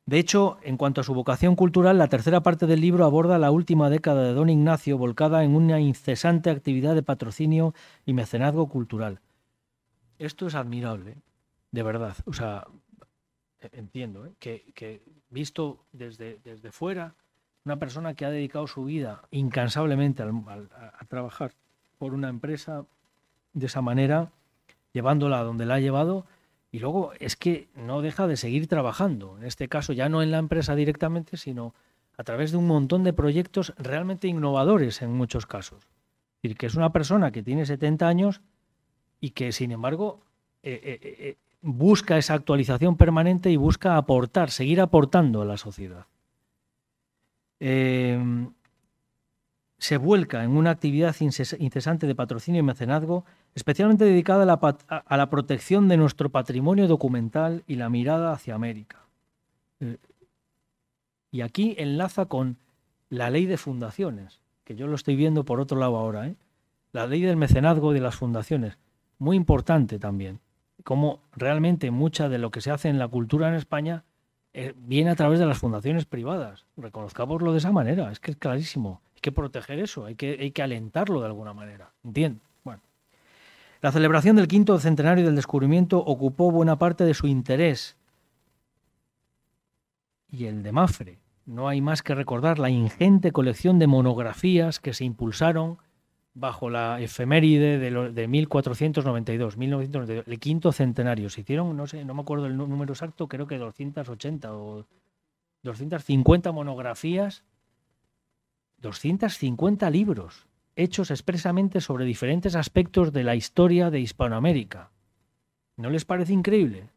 De hecho, en cuanto a su vocación cultural, la tercera parte del libro aborda la última década de don Ignacio volcada en una incesante actividad de patrocinio y mecenazgo cultural. Esto es admirable, de verdad. O sea, e, entiendo ¿eh? que, visto desde, desde fuera, una persona que ha dedicado su vida incansablemente a trabajar por una empresa de esa manera llevándola donde la ha llevado y luego es que no deja de seguir trabajando, en este caso ya no en la empresa directamente, sino a través de un montón de proyectos realmente innovadores en muchos casos. Es decir, que es una persona que tiene 70 años y que, sin embargo, eh, eh, eh, busca esa actualización permanente y busca aportar, seguir aportando a la sociedad. se vuelca en una actividad incesante de patrocinio y mecenazgo especialmente dedicada a la, protección de nuestro patrimonio documental y la mirada hacia América. Eh, y aquí enlaza con la ley de fundaciones, que yo lo estoy viendo por otro lado ahora, ¿eh? la ley del mecenazgo de las fundaciones, muy importante también, como realmente mucha de lo que se hace en la cultura en España eh, viene a través de las fundaciones privadas. Reconozcámoslo de esa manera, es que es clarísimo. Hay que proteger eso, hay que, hay que alentarlo de alguna manera. ¿Entiendes? La celebración del quinto centenario del descubrimiento ocupó buena parte de su interés y el de Mafre. No hay más que recordar la ingente colección de monografías que se impulsaron bajo la efeméride de, 1492, el quinto centenario. Se hicieron, no sé, no me acuerdo el número exacto, creo que 280 o 250 monografías, 250 libros hechos expresamente sobre diferentes aspectos de la historia de Hispanoamérica. ¿No les parece increíble?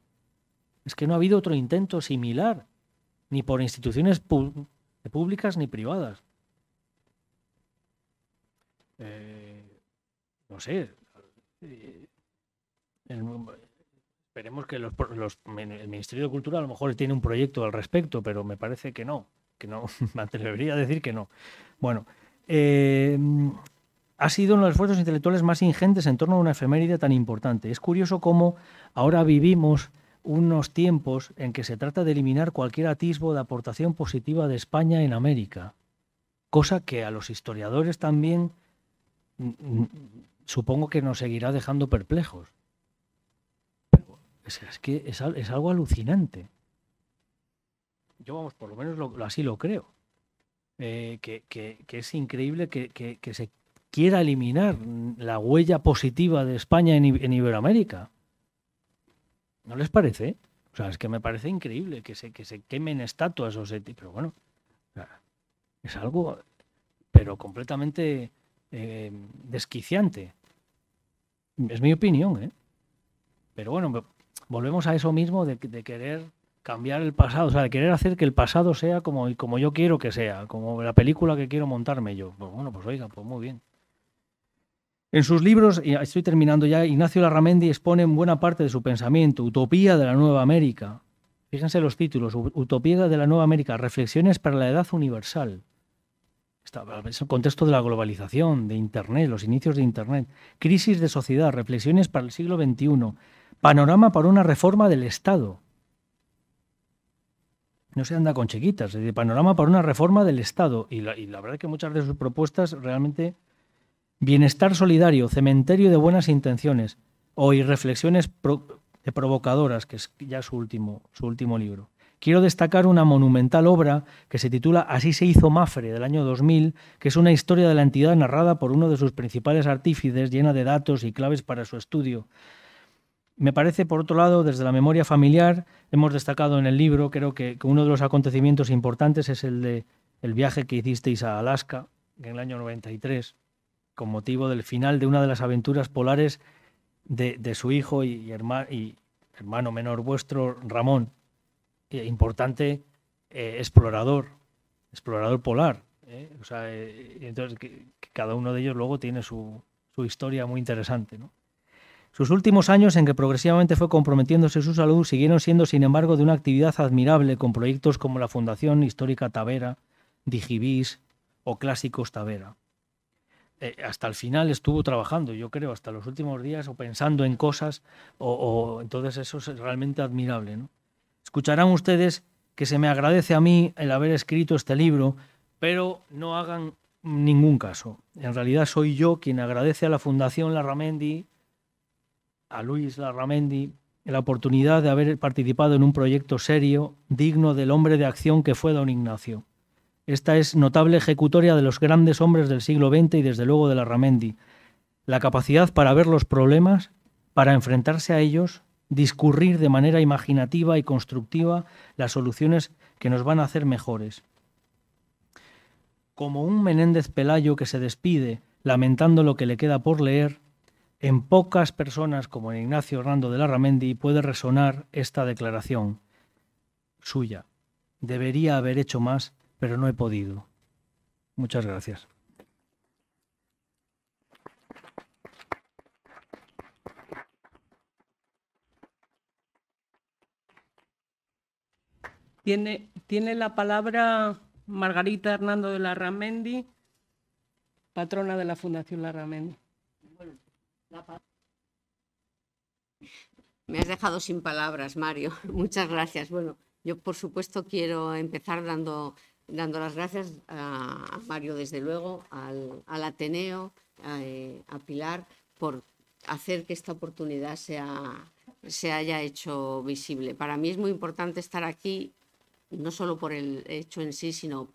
Es que no ha habido otro intento similar, ni por instituciones eh, públicas ni privadas. Eh, no sé. Eh, esperemos que el Ministerio de Cultura a lo mejor tiene un proyecto al respecto, pero me parece que no. Que no, [laughs] me atrevería a decir que no. Bueno, ha sido uno de los esfuerzos intelectuales más ingentes en torno a una efeméride tan importante. Es curioso cómo ahora vivimos unos tiempos en que se trata de eliminar cualquier atisbo de aportación positiva de España en América, cosa que a los historiadores también mm, mm, supongo que nos seguirá dejando perplejos. es, que es, algo alucinante. Yo, vamos, por lo menos así lo creo. Eh, que, es increíble que se quiera eliminar la huella positiva de España en, Iberoamérica. ¿No les parece? O sea, es que me parece increíble que se, que se quemen estatuas o se... Pero bueno, es algo, pero completamente eh, desquiciante. Es mi opinión, ¿eh? Pero bueno, volvemos a eso mismo de, querer cambiar el pasado, o sea, de querer hacer que el pasado sea como, como yo quiero que sea, como la película que quiero montarme yo. Pues bueno, pues oiga, pues muy bien. En sus libros, y estoy terminando ya, Ignacio Larramendi expone buena parte de su pensamiento, Utopía de la Nueva América. Fíjense los títulos, Utopía de la Nueva América, Reflexiones para la Edad Universal. es el contexto de la globalización, de Internet, los inicios de Internet, crisis de sociedad, reflexiones para el siglo XXI, panorama para una reforma del Estado. No se anda con chiquitas, es panorama para una reforma del Estado. Y y la verdad es que muchas de sus propuestas realmente Bienestar solidario, cementerio de buenas intenciones. o reflexiones provocadoras, que es ya su último, su último libro. Quiero destacar una monumental obra que se titula Así se hizo Mafre del año 2000, que es una historia de la entidad narrada por uno de sus principales artífices, llena de datos y claves para su estudio. Me parece, por otro lado, desde la memoria familiar, hemos destacado en el libro, creo que, uno de los acontecimientos importantes es el de el viaje que hicisteis a Alaska en el año 93 con motivo del final de una de las aventuras polares de, su hijo y, hermano menor vuestro, Ramón, eh, importante eh, explorador, explorador polar. ¿eh? entonces, cada uno de ellos luego tiene su, su historia muy interesante. Sus últimos años, en que progresivamente fue comprometiéndose su salud, siguieron siendo, sin embargo, de una actividad admirable con proyectos como la Fundación Histórica Tavera, Digibis o Clásicos Tavera. Eh, hasta el final estuvo trabajando, yo creo, hasta los últimos días o pensando en cosas, o, entonces eso es realmente admirable. Escucharán ustedes que se me agradece a mí el haber escrito este libro, pero no hagan ningún caso. En realidad soy yo quien agradece a la Fundación Larramendi, a Luis Larramendi, la oportunidad de haber participado en un proyecto serio, digno del hombre de acción que fue don Ignacio. Esta es notable ejecutoria de los grandes hombres del siglo XX y desde luego de la Ramendi. La capacidad para ver los problemas, para enfrentarse a ellos, discurrir de manera imaginativa y constructiva las soluciones que nos van a hacer mejores. Como un Menéndez Pelayo que se despide lamentando lo que le queda por leer, en pocas personas como en Ignacio Hernando de la Ramendi puede resonar esta declaración suya. Debería haber hecho más pero no he podido. Muchas gracias. Tiene, tiene la palabra Margarita Hernando de Larramendi, patrona de la Fundación Larramendi. Me has dejado sin palabras, Mario. [laughs] Muchas gracias. Bueno, yo por supuesto quiero empezar dando dando las gracias a, Mario, desde luego, al, Ateneo, eh, a, Pilar, por hacer que esta oportunidad sea, se haya hecho visible. Para mí es muy importante estar aquí, no solo por el hecho en sí, sino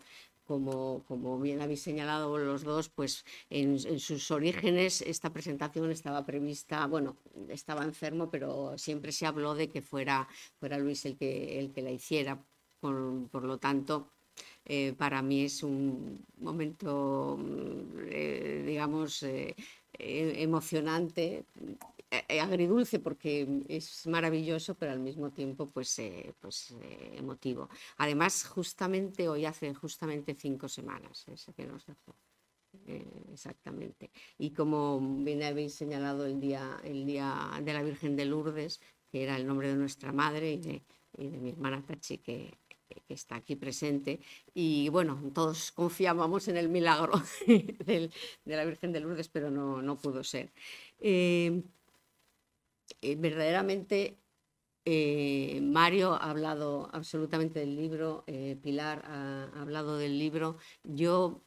como, como bien habéis señalado los dos, pues en, sus orígenes esta presentación estaba prevista, bueno, estaba enfermo, pero siempre se habló de que fuera, fuera Luis el que, el que la hiciera. por, por lo tanto, eh, para mí es un momento, mm, eh, digamos, eh, emocionante, agridulce porque es maravilloso, pero al mismo tiempo pues, pues emotivo. Además, justamente hoy hace justamente cinco semanas ese que nos dejó. exactamente. Y como bien habéis señalado el día, el día de la Virgen de Lourdes, que era el nombre de nuestra madre y de, mi hermana Tachi, que, que está aquí presente. Y bueno, todos confiábamos en el milagro [laughs] de la Virgen de Lourdes, pero no, pudo ser. Eh, eh, verdaderamente, eh, Mario ha hablado absolutamente del libro, Pilar ha hablado del libro. Yo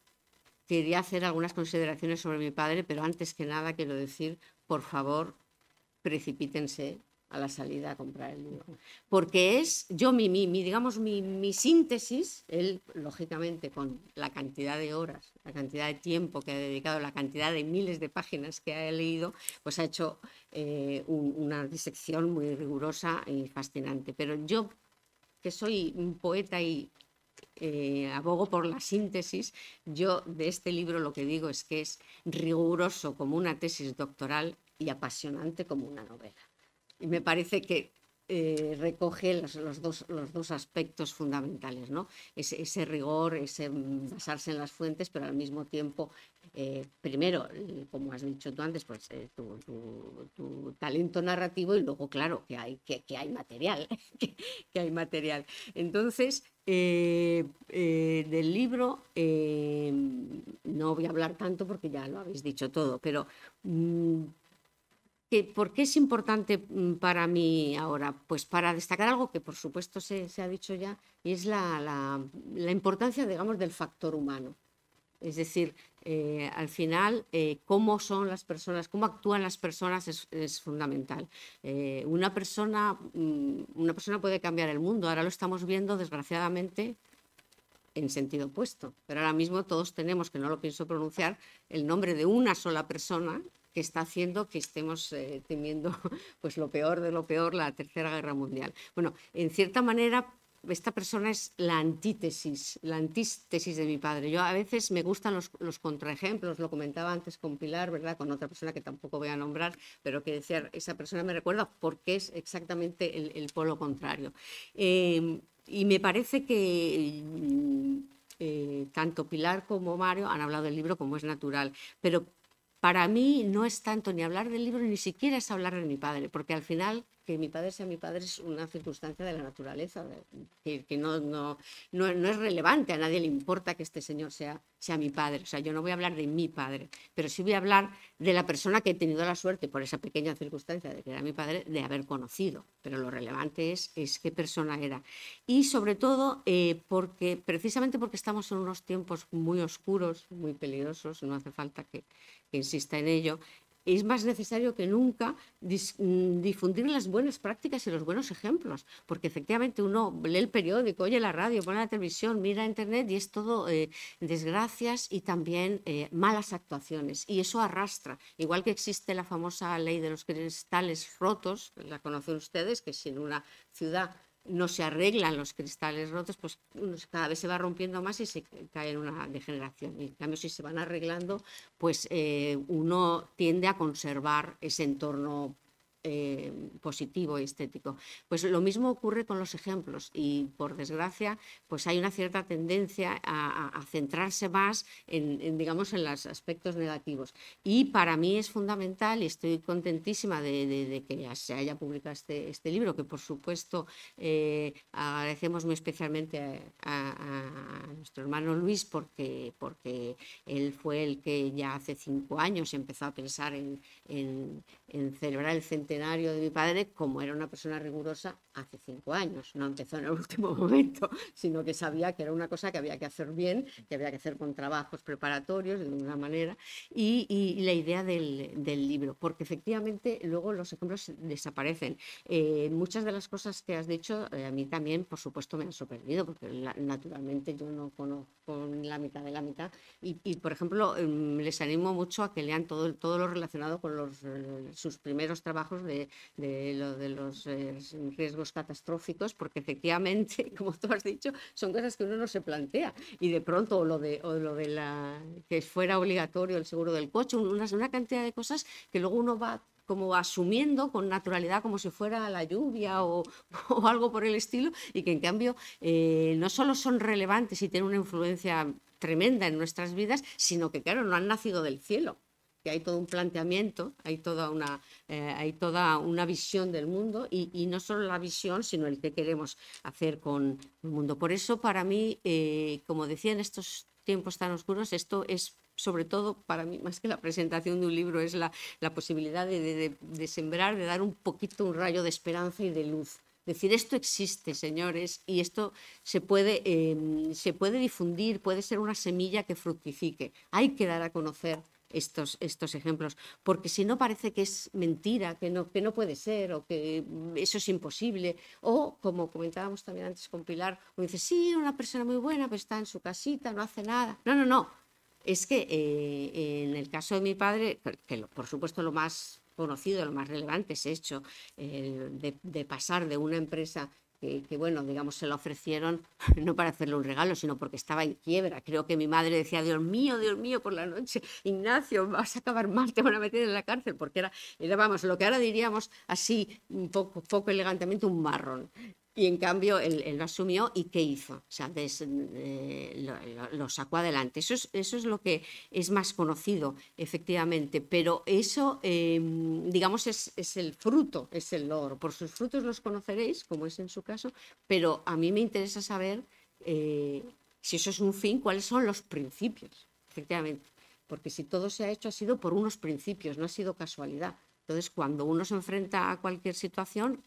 quería hacer algunas consideraciones sobre mi padre, pero antes que nada quiero decir, por favor, precipítense a la salida a comprar el libro. Porque es yo, mi, digamos, mi, síntesis, él, lógicamente, con la cantidad de horas, la cantidad de tiempo que ha dedicado, la cantidad de miles de páginas que ha leído, pues ha hecho eh, una disección muy rigurosa y fascinante. Pero yo, que soy un poeta y eh, abogo por la síntesis, yo de este libro lo que digo es que es riguroso como una tesis doctoral y apasionante como una novela y me parece que eh, recoge los, dos, los, dos, aspectos fundamentales, ¿no? Ese, ese, rigor, ese basarse en las fuentes, pero al mismo tiempo, eh, primero, como has dicho tú antes, pues eh, tu, talento narrativo y luego, claro, que hay, que, hay material, [laughs] que, hay material. Entonces, del libro no voy a hablar tanto porque ya lo habéis dicho todo, pero... Mm, ¿por qué es importante mm, para mí ahora? Pues para destacar algo que por supuesto se, ha dicho ya, y es la, importancia, digamos, del factor humano. Es decir, eh, al final, eh, cómo son las personas, cómo actúan las personas es, fundamental. Eh, una, persona, mm, una persona puede cambiar el mundo. Ahora lo estamos viendo, desgraciadamente, en sentido opuesto. Pero ahora mismo todos tenemos, que no lo pienso pronunciar, el nombre de una sola persona que está haciendo que estemos teniendo eh, temiendo [laughs] pues, lo peor de lo peor, la Tercera Guerra Mundial. Bueno, en cierta manera, esta persona es la antítesis, la antítesis de mi padre. Yo a veces me gustan los, los, contraejemplos, lo comentaba antes con Pilar, ¿verdad? Con otra persona que tampoco voy a nombrar, pero que decía, esa persona me recuerda porque es exactamente el, polo contrario. Em, y me parece que mm, eh, tanto Pilar como Mario han hablado del libro como es natural, pero para mí no es tanto ni hablar del libro, ni siquiera es hablar de mi padre, porque al final que mi padre sea mi padre es una circunstancia de la naturaleza, que, no, no, no, es relevante, a nadie le importa que este señor sea, sea mi padre. O sea, yo no voy a hablar de mi padre, pero sí voy a hablar de la persona que he tenido la suerte, por esa pequeña circunstancia de que era mi padre, de haber conocido. Pero lo relevante es, es qué persona era. Y sobre todo, eh, porque, precisamente porque estamos en unos tiempos muy oscuros, muy peligrosos, no hace falta que, que insista en ello, es más necesario que nunca mm, difundir las buenas prácticas y los buenos ejemplos, porque efectivamente uno lee el periódico, oye la radio, pone la televisión, mira internet y es todo eh, desgracias y también eh, malas actuaciones. Y eso arrastra, igual que existe la famosa ley de los cristales rotos, la conocen ustedes, que si en una ciudad no se arreglan los cristales rotos, pues cada vez se va rompiendo más y se cae en una degeneración. Y en cambio, si se van arreglando, pues eh, uno tiende a conservar ese entorno eh, positivo y estético. Pues lo mismo ocurre con los ejemplos y, por desgracia, pues hay una cierta tendencia a, centrarse más en, digamos, en los aspectos negativos. Y para mí es fundamental y estoy contentísima de, que ya se haya publicado este, este, libro, que por supuesto eh, agradecemos muy especialmente a, nuestro hermano Luis porque, porque él fue el que ya hace cinco años empezó a pensar en, en celebrar el centenario de mi padre, como era una persona rigurosa hace cinco años. No empezó en el [laughs] último momento, sino que sabía que era una cosa que había que hacer bien, que había que hacer con trabajos preparatorios, de alguna manera, y, la idea del, libro, porque efectivamente luego los ejemplos desaparecen. Eh, muchas de las cosas que has dicho eh, a mí también, por supuesto, me han sorprendido, porque naturalmente yo no conozco la mitad de la mitad, y, por ejemplo, em, les animo mucho a que lean todo, todo lo relacionado con eh, sus primeros trabajos de, lo, de los eh, riesgos catastróficos, porque efectivamente, [laughs] como tú has dicho, son cosas que uno no se plantea. Y de pronto, o lo de, lo de la, que fuera obligatorio el seguro del coche, una, una cantidad de cosas que luego uno va como asumiendo con naturalidad como si fuera la lluvia o, [laughs] o algo por el estilo y que en cambio eh, no solo son relevantes y tienen una influencia tremenda en nuestras vidas, sino que claro, no han nacido del cielo que hay todo un planteamiento, hay toda una, eh, hay toda una visión del mundo y, no solo la visión, sino el que queremos hacer con el mundo. Por eso, para mí, eh, como decía, en estos tiempos tan oscuros, esto es sobre todo para mí, [laughs] más que la presentación de un libro, es la, posibilidad de, sembrar, de dar un poquito un rayo de esperanza y de luz. Decir, esto existe, señores, y esto se puede, eh, se puede difundir, puede ser una semilla que fructifique. Hay que dar a conocer estos, estos ejemplos, porque si no parece que es mentira, que no, que no puede ser o que mm, eso es imposible, o como comentábamos también antes con Pilar, uno dice, sí, una persona muy buena, pero pues está en su casita, no hace nada. No, no, no. Es que eh, en el caso de mi padre, que por supuesto lo más conocido, lo más relevante es hecho, eh, de, de, pasar de una empresa que, bueno, digamos, se la ofrecieron [laughs] no para hacerle un regalo, sino porque estaba en quiebra. Creo que mi madre decía, Dios mío, Dios mío, por la noche, Ignacio, vas a acabar mal, te van a meter en la cárcel, porque era, vamos, lo que ahora diríamos así, un poco, poco elegantemente, un marrón. Y en cambio él, lo asumió y ¿qué hizo? O sea, mm, eh, lo, sacó adelante. Eso es, lo que es más conocido, efectivamente, pero eso, em, digamos, es, el fruto, es el logro. Por sus frutos los conoceréis, como es en su caso, pero a mí me interesa saber eh, si eso es un fin, cuáles son los principios, efectivamente. Porque si todo se ha hecho ha sido por unos principios, no ha sido casualidad. Entonces, cuando uno se enfrenta a cualquier situación,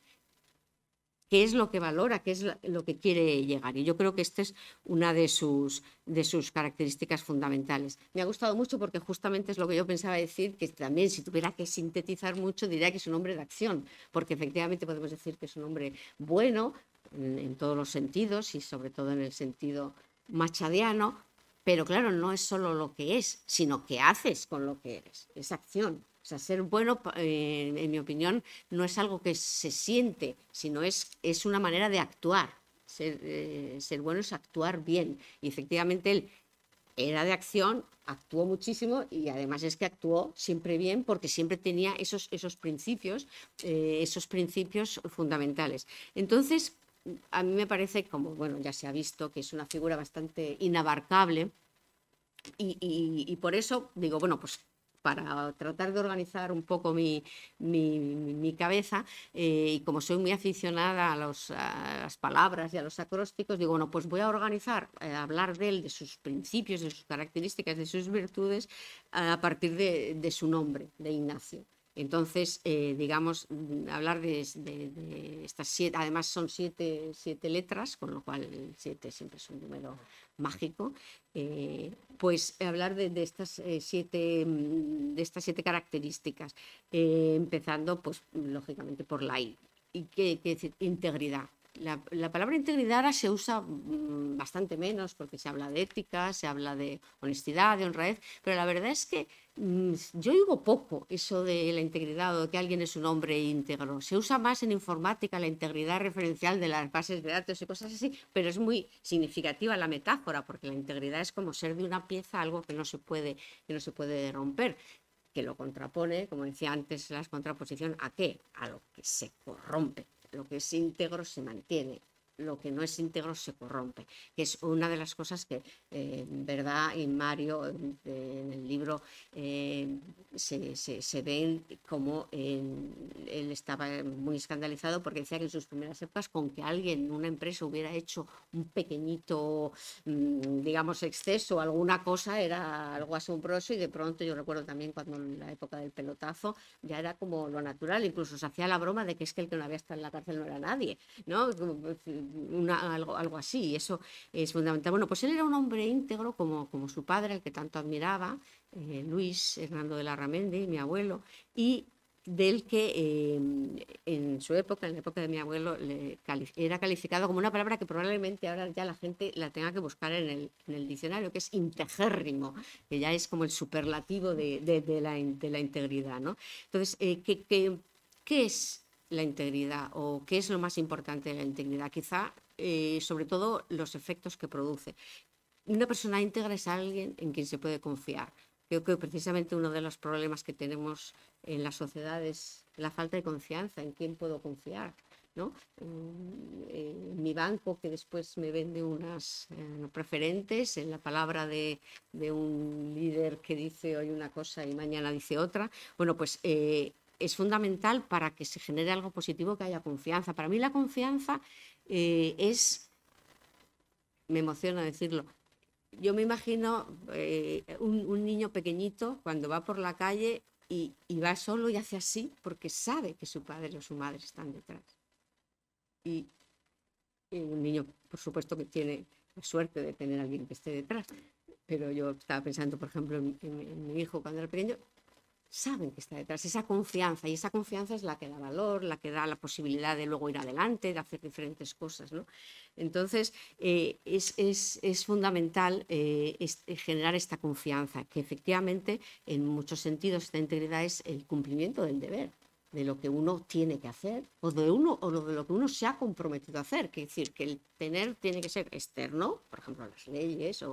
qué es lo que valora, qué es lo que quiere llegar. Y yo creo que esta es una de sus, de sus características fundamentales. Me ha gustado mucho porque justamente es lo que yo pensaba decir, que también si tuviera que sintetizar mucho diría que es un hombre de acción, porque efectivamente podemos decir que es un hombre bueno en, en todos los sentidos y sobre todo en el sentido machadiano, pero claro, no es solo lo que es, sino que haces con lo que eres, es acción. O sea, ser bueno, eh, en mi opinión, no es algo que se siente, sino es, es una manera de actuar. Eh, ser, bueno es actuar bien. Y efectivamente él era de acción, actuó muchísimo y además es que actuó siempre bien porque siempre tenía esos, esos principios, eh, esos principios fundamentales. Entonces, a mí me parece, como bueno, ya se ha visto, que es una figura bastante inabarcable y por eso digo, bueno, pues para tratar de organizar un poco mi, cabeza eh, y como soy muy aficionada a, las palabras y a los acrósticos, digo, bueno, pues voy a organizar, eh, hablar de él, de sus principios, de sus características, de sus virtudes, a partir de su nombre, de Ignacio. Entonces, eh, digamos, hablar de, estas siete, además son siete, letras, con lo cual el siete siempre es un número mágico, eh, pues hablar de, estas, eh, siete, de estas siete características, empezando, pues, lógicamente por la I. ¿Y qué quiere decir? Integridad. La, palabra integridad ahora se usa mm, bastante menos porque se habla de ética, se habla de honestidad, de honradez, pero la verdad es que mm, yo digo poco eso de la integridad o de que alguien es un hombre íntegro. Se usa más en informática la integridad referencial de las bases de datos y cosas así, pero es muy significativa la metáfora porque la integridad es como ser de una pieza algo que no se puede, que no se puede romper que lo contrapone, como decía antes, la contraposición a qué? A lo que se corrompe lo que es íntegro se mantiene lo que no es íntegro se corrompe, que es una de las cosas que, eh, en verdad, y Mario eh, en, el libro eh, se, se, ven como él estaba muy escandalizado porque decía que en sus primeras épocas con que alguien, en una empresa, hubiera hecho un pequeñito, mm, digamos, exceso, alguna cosa, era algo asombroso y de pronto yo recuerdo también cuando en la época del pelotazo ya era como lo natural, incluso se hacía la broma de que es que el que no había estado en la cárcel no era nadie, ¿no? Pues, algo, algo, así, eso es fundamental. Bueno, pues él era un hombre íntegro como, como su padre, el que tanto admiraba, eh, Luis Hernando de la Ramende, mi abuelo, y del que eh, en su época, en la época de mi abuelo, era calificado como una palabra que probablemente ahora ya la gente la tenga que buscar en el, diccionario, que es integérrimo, que ya es como el superlativo de, de, la, integridad. ¿no? Entonces, eh, ¿qué, qué, qué es la integridad o qué es lo más importante de la integridad. Quizá, eh, sobre todo, los efectos que produce. Una persona íntegra es alguien en quien se puede confiar. Creo que precisamente uno de los problemas que tenemos en la sociedad es la falta de confianza, en quién puedo confiar. ¿no? Mm, mi banco que después me vende unas eh, preferentes, en la palabra de, de, un líder que dice hoy una cosa y mañana dice otra. Bueno, pues eh, es fundamental para que se genere algo positivo, que haya confianza. Para mí la confianza eh, es, me emociona decirlo, yo me imagino eh, un, niño pequeñito cuando va por la calle y, va solo y hace así porque sabe que su padre o su madre están detrás. Y, un niño, por supuesto, que tiene la suerte de tener alguien que esté detrás. Pero yo estaba pensando, por ejemplo, en mi hijo cuando era pequeño, saben que está detrás, esa confianza, y esa confianza es la que da valor, la que da la posibilidad de luego ir adelante, de hacer diferentes cosas. Entonces, eh, es, fundamental eh, eh, generar esta confianza, que efectivamente, en muchos sentidos, esta integridad es el cumplimiento del deber, de lo que uno tiene que hacer, o de, uno, o de lo que uno se ha comprometido a hacer. Que decir, que el tener tiene que ser externo, por ejemplo, las leyes,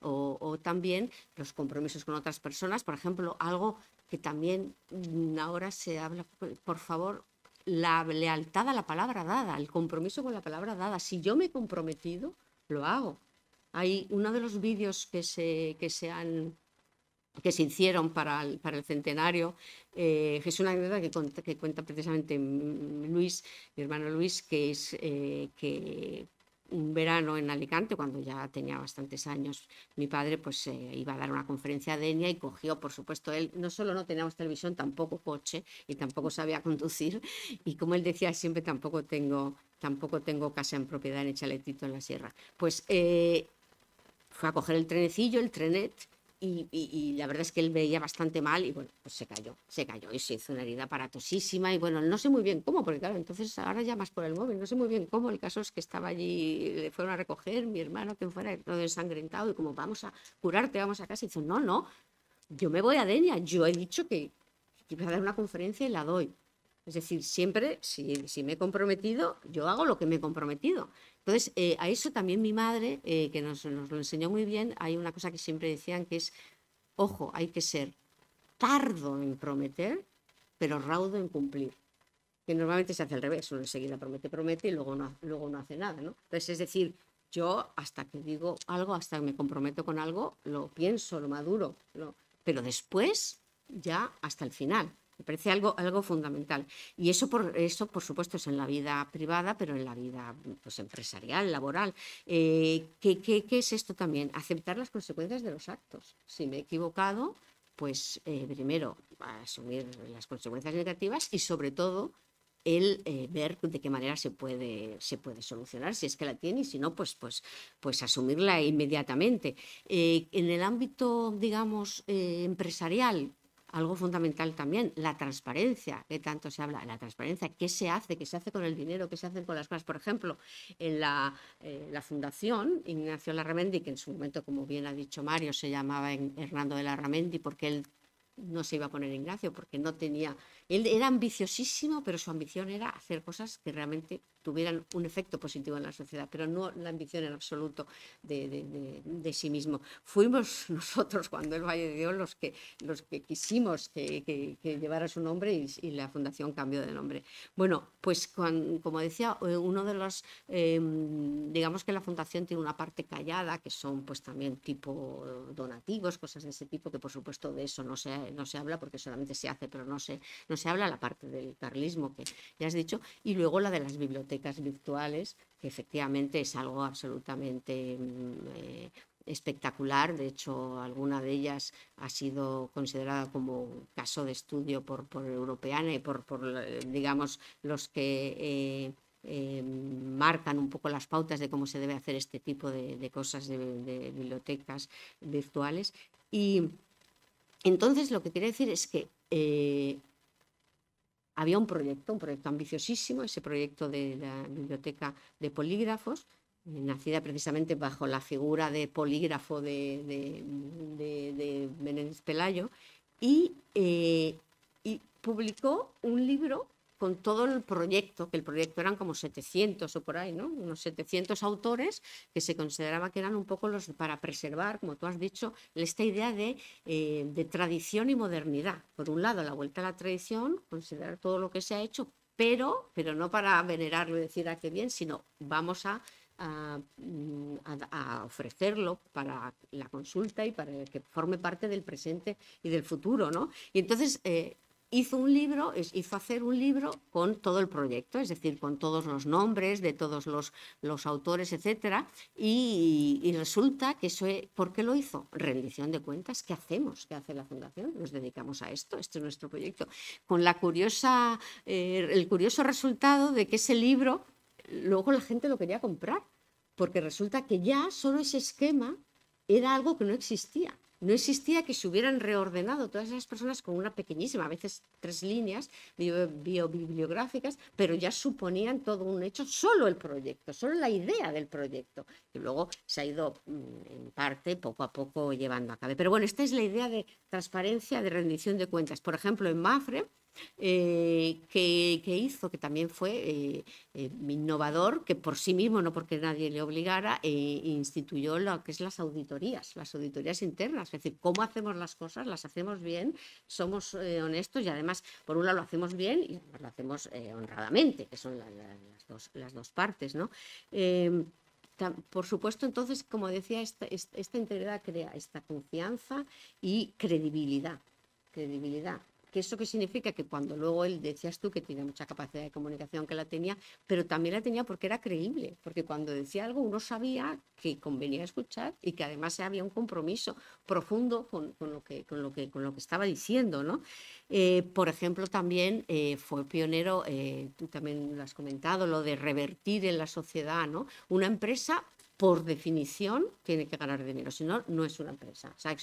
o también los compromisos con otras personas, por ejemplo, algo que también mm, ahora se habla, por favor, la lealtad a la palabra dada, el compromiso con la palabra dada. Si yo me he comprometido, lo hago. Hay uno de los vídeos que se, han que se hicieron para el, para el centenario, eh, que es una que, que, cuenta precisamente mm, Luis, mi hermano Luis, que es eh, que un verano en Alicante, cuando ya tenía bastantes años, mi padre pues eh, iba a dar una conferencia de ENIA y cogió, por supuesto, él no solo no teníamos televisión, tampoco coche y tampoco sabía [laughs] conducir. Y como él decía, siempre tampoco tengo, tampoco tengo casa en propiedad en el chaletito en la sierra. Pues eh, fue a coger el trenecillo, el trenet, y, la verdad es que él veía bastante mal y bueno, pues se cayó, se cayó y se hizo una herida aparatosísima y bueno, no sé muy bien cómo, porque claro, entonces ahora llamas por el móvil, no sé muy bien cómo, el caso es que estaba allí, le fueron a recoger, mi hermano, que fuera, todo ensangrentado y como vamos a curarte, vamos a casa, y dice, no, no, yo me voy a Denia, yo he dicho que, que iba a dar una conferencia y la doy. Es decir, siempre, si, si me he comprometido, yo hago lo que me he comprometido. Entonces, eh, a eso también mi madre, eh, que nos, lo enseñó muy bien, hay una cosa que siempre decían que es, ojo, hay que ser tardo en prometer, pero raudo en cumplir que normalmente se hace al revés, uno enseguida promete, promete y luego no, luego no hace nada, ¿no? Entonces, es decir, yo hasta que digo algo, hasta que me comprometo con algo, lo pienso, lo maduro, pero después ya hasta el final. Me parece algo, algo fundamental. Y eso por, eso, por supuesto, es en la vida privada, pero en la vida pues, empresarial, laboral. Eh, ¿qué, es esto también? Aceptar las consecuencias de los actos. Si me he equivocado, pues eh, primero asumir las consecuencias negativas y sobre todo el eh, ver de qué manera se puede, se puede solucionar, si es que la tiene, y si no, pues, pues, pues asumirla inmediatamente. en el ámbito, digamos, empresarial, algo fundamental también, la transparencia, que tanto se habla, la transparencia, qué se hace, qué se hace con el dinero, qué se hace con las cosas. Por ejemplo, en la, eh, la Fundación Ignacio Larramendi, que en su momento, como bien ha dicho Mario, se llamaba Hernando de Larramendi porque él no se iba a poner Ignacio, porque no tenía, él era ambiciosísimo, pero su ambición era hacer cosas que realmente tuvieran un efecto positivo en la sociedad, pero no la ambición en absoluto de, sí mismo. Fuimos [laughs] nosotros, cuando el Valle de Dios, los que, los que quisimos que, llevara su nombre y, la fundación cambió de nombre. Bueno, pues como decía, eh, uno de los, em, digamos que la fundación tiene una parte callada, que son pues también tipo donativos, cosas de ese tipo, que por supuesto de eso no se, no se habla porque solamente se hace, pero no se, no se habla la parte del carlismo que ya has dicho, y luego la de las bibliotecas virtuales, que efectivamente es algo absolutamente mm, eh, espectacular. De hecho, alguna de ellas ha sido considerada como caso de estudio por, Europeana y por, eh, digamos, los que eh, em, marcan un poco las pautas de cómo se debe hacer este tipo de, cosas de, bibliotecas virtuales. Y entonces lo que quiere decir es que había un proyecto, un proyecto ambiciosísimo, ese proyecto de la Biblioteca de Polígrafos, eh, nacida precisamente bajo la figura de polígrafo de, de, Pelayo, y, eh, y publicó un libro con todo el proyecto, que el proyecto eran como 700 o por ahí, ¿no? Unos 700 autores que se consideraba que eran un poco los para preservar, como tú has dicho, esta idea eh, de, tradición y modernidad. Por un lado, la vuelta a la tradición, considerar todo lo que se ha hecho, pero, pero no para venerarlo y decir a ah, qué bien, sino vamos mm, a a, ofrecerlo para la consulta y para que forme parte del presente y del futuro, ¿no? Y entonces eh, hizo un libro, hizo hacer un libro con todo el proyecto, es decir, con todos los nombres de todos los, autores, etcétera, y, resulta que eso, ¿por qué lo hizo? Rendición de cuentas, ¿qué hacemos? ¿Qué hace la Fundación? Nos dedicamos a esto, este es nuestro proyecto, con la curiosa, eh, el curioso resultado de que ese libro luego la gente lo quería comprar, porque resulta que ya solo ese esquema era algo que no existía no existía que se hubieran reordenado todas esas personas con una pequeñísima, a veces tres líneas biobibliográficas, pero ya suponían todo un hecho, solo el proyecto, solo la idea del proyecto, que luego se ha ido mm, en parte poco a poco llevando a cabo. Pero bueno, esta es la idea de transparencia, de rendición de cuentas. Por ejemplo, en Mafre, eh, que, hizo, que también fue eh, eh, innovador, que por sí mismo, no porque nadie le obligara, instituyó lo que es las auditorías, las auditorías internas, es decir, cómo hacemos las cosas, las hacemos bien, somos honestos y además, por un lado, lo hacemos bien y lo hacemos honradamente, que son las, dos, partes, em, por supuesto, entonces, como decía, esta, esta, integridad crea esta confianza y credibilidad. Credibilidad que eso que significa que cuando luego él decías tú que tenía mucha capacidad de comunicación que la tenía, pero también la tenía porque era creíble, porque cuando decía algo uno sabía que convenía escuchar y que además había un compromiso profundo con, lo, que, con, lo, que, con lo que estaba diciendo. ¿no? Eh, por ejemplo, también eh, fue pionero, eh, tú también lo has comentado, lo de revertir en la sociedad. ¿no? Una empresa por definición, tiene que ganar dinero, si no, no es una empresa. O sea,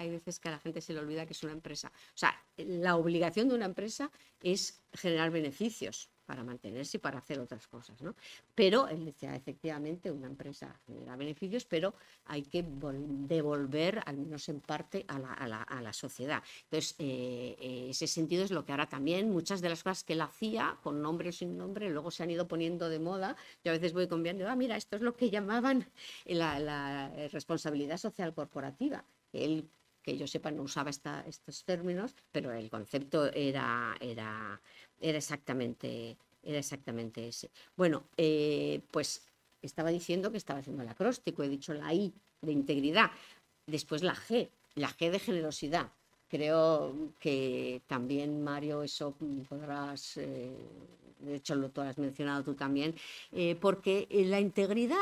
hay veces que a la gente se le olvida que es una empresa. O sea, la obligación de una empresa es generar beneficios, para mantenerse y para hacer otras cosas. ¿no? Pero eh, efectivamente una empresa genera beneficios, pero hay que devolver al menos en parte a la, sociedad. Entonces, eh, eh, ese sentido es lo que ahora también muchas de las cosas que él hacía, con nombre o sin nombre, luego se han ido poniendo de moda. Yo a veces voy cambiando, ah, mira, esto es lo que llamaban la, responsabilidad social corporativa. Él que yo sepa no usaba estos términos, pero el concepto era, era era exactamente, era exactamente ese. Bueno, eh, pues estaba diciendo que estaba haciendo el acróstico, he dicho la I de integridad, después la G, la G de generosidad. Creo que también, Mario, eso podrás, eh, de hecho lo, tú has mencionado tú también, eh, porque la integridad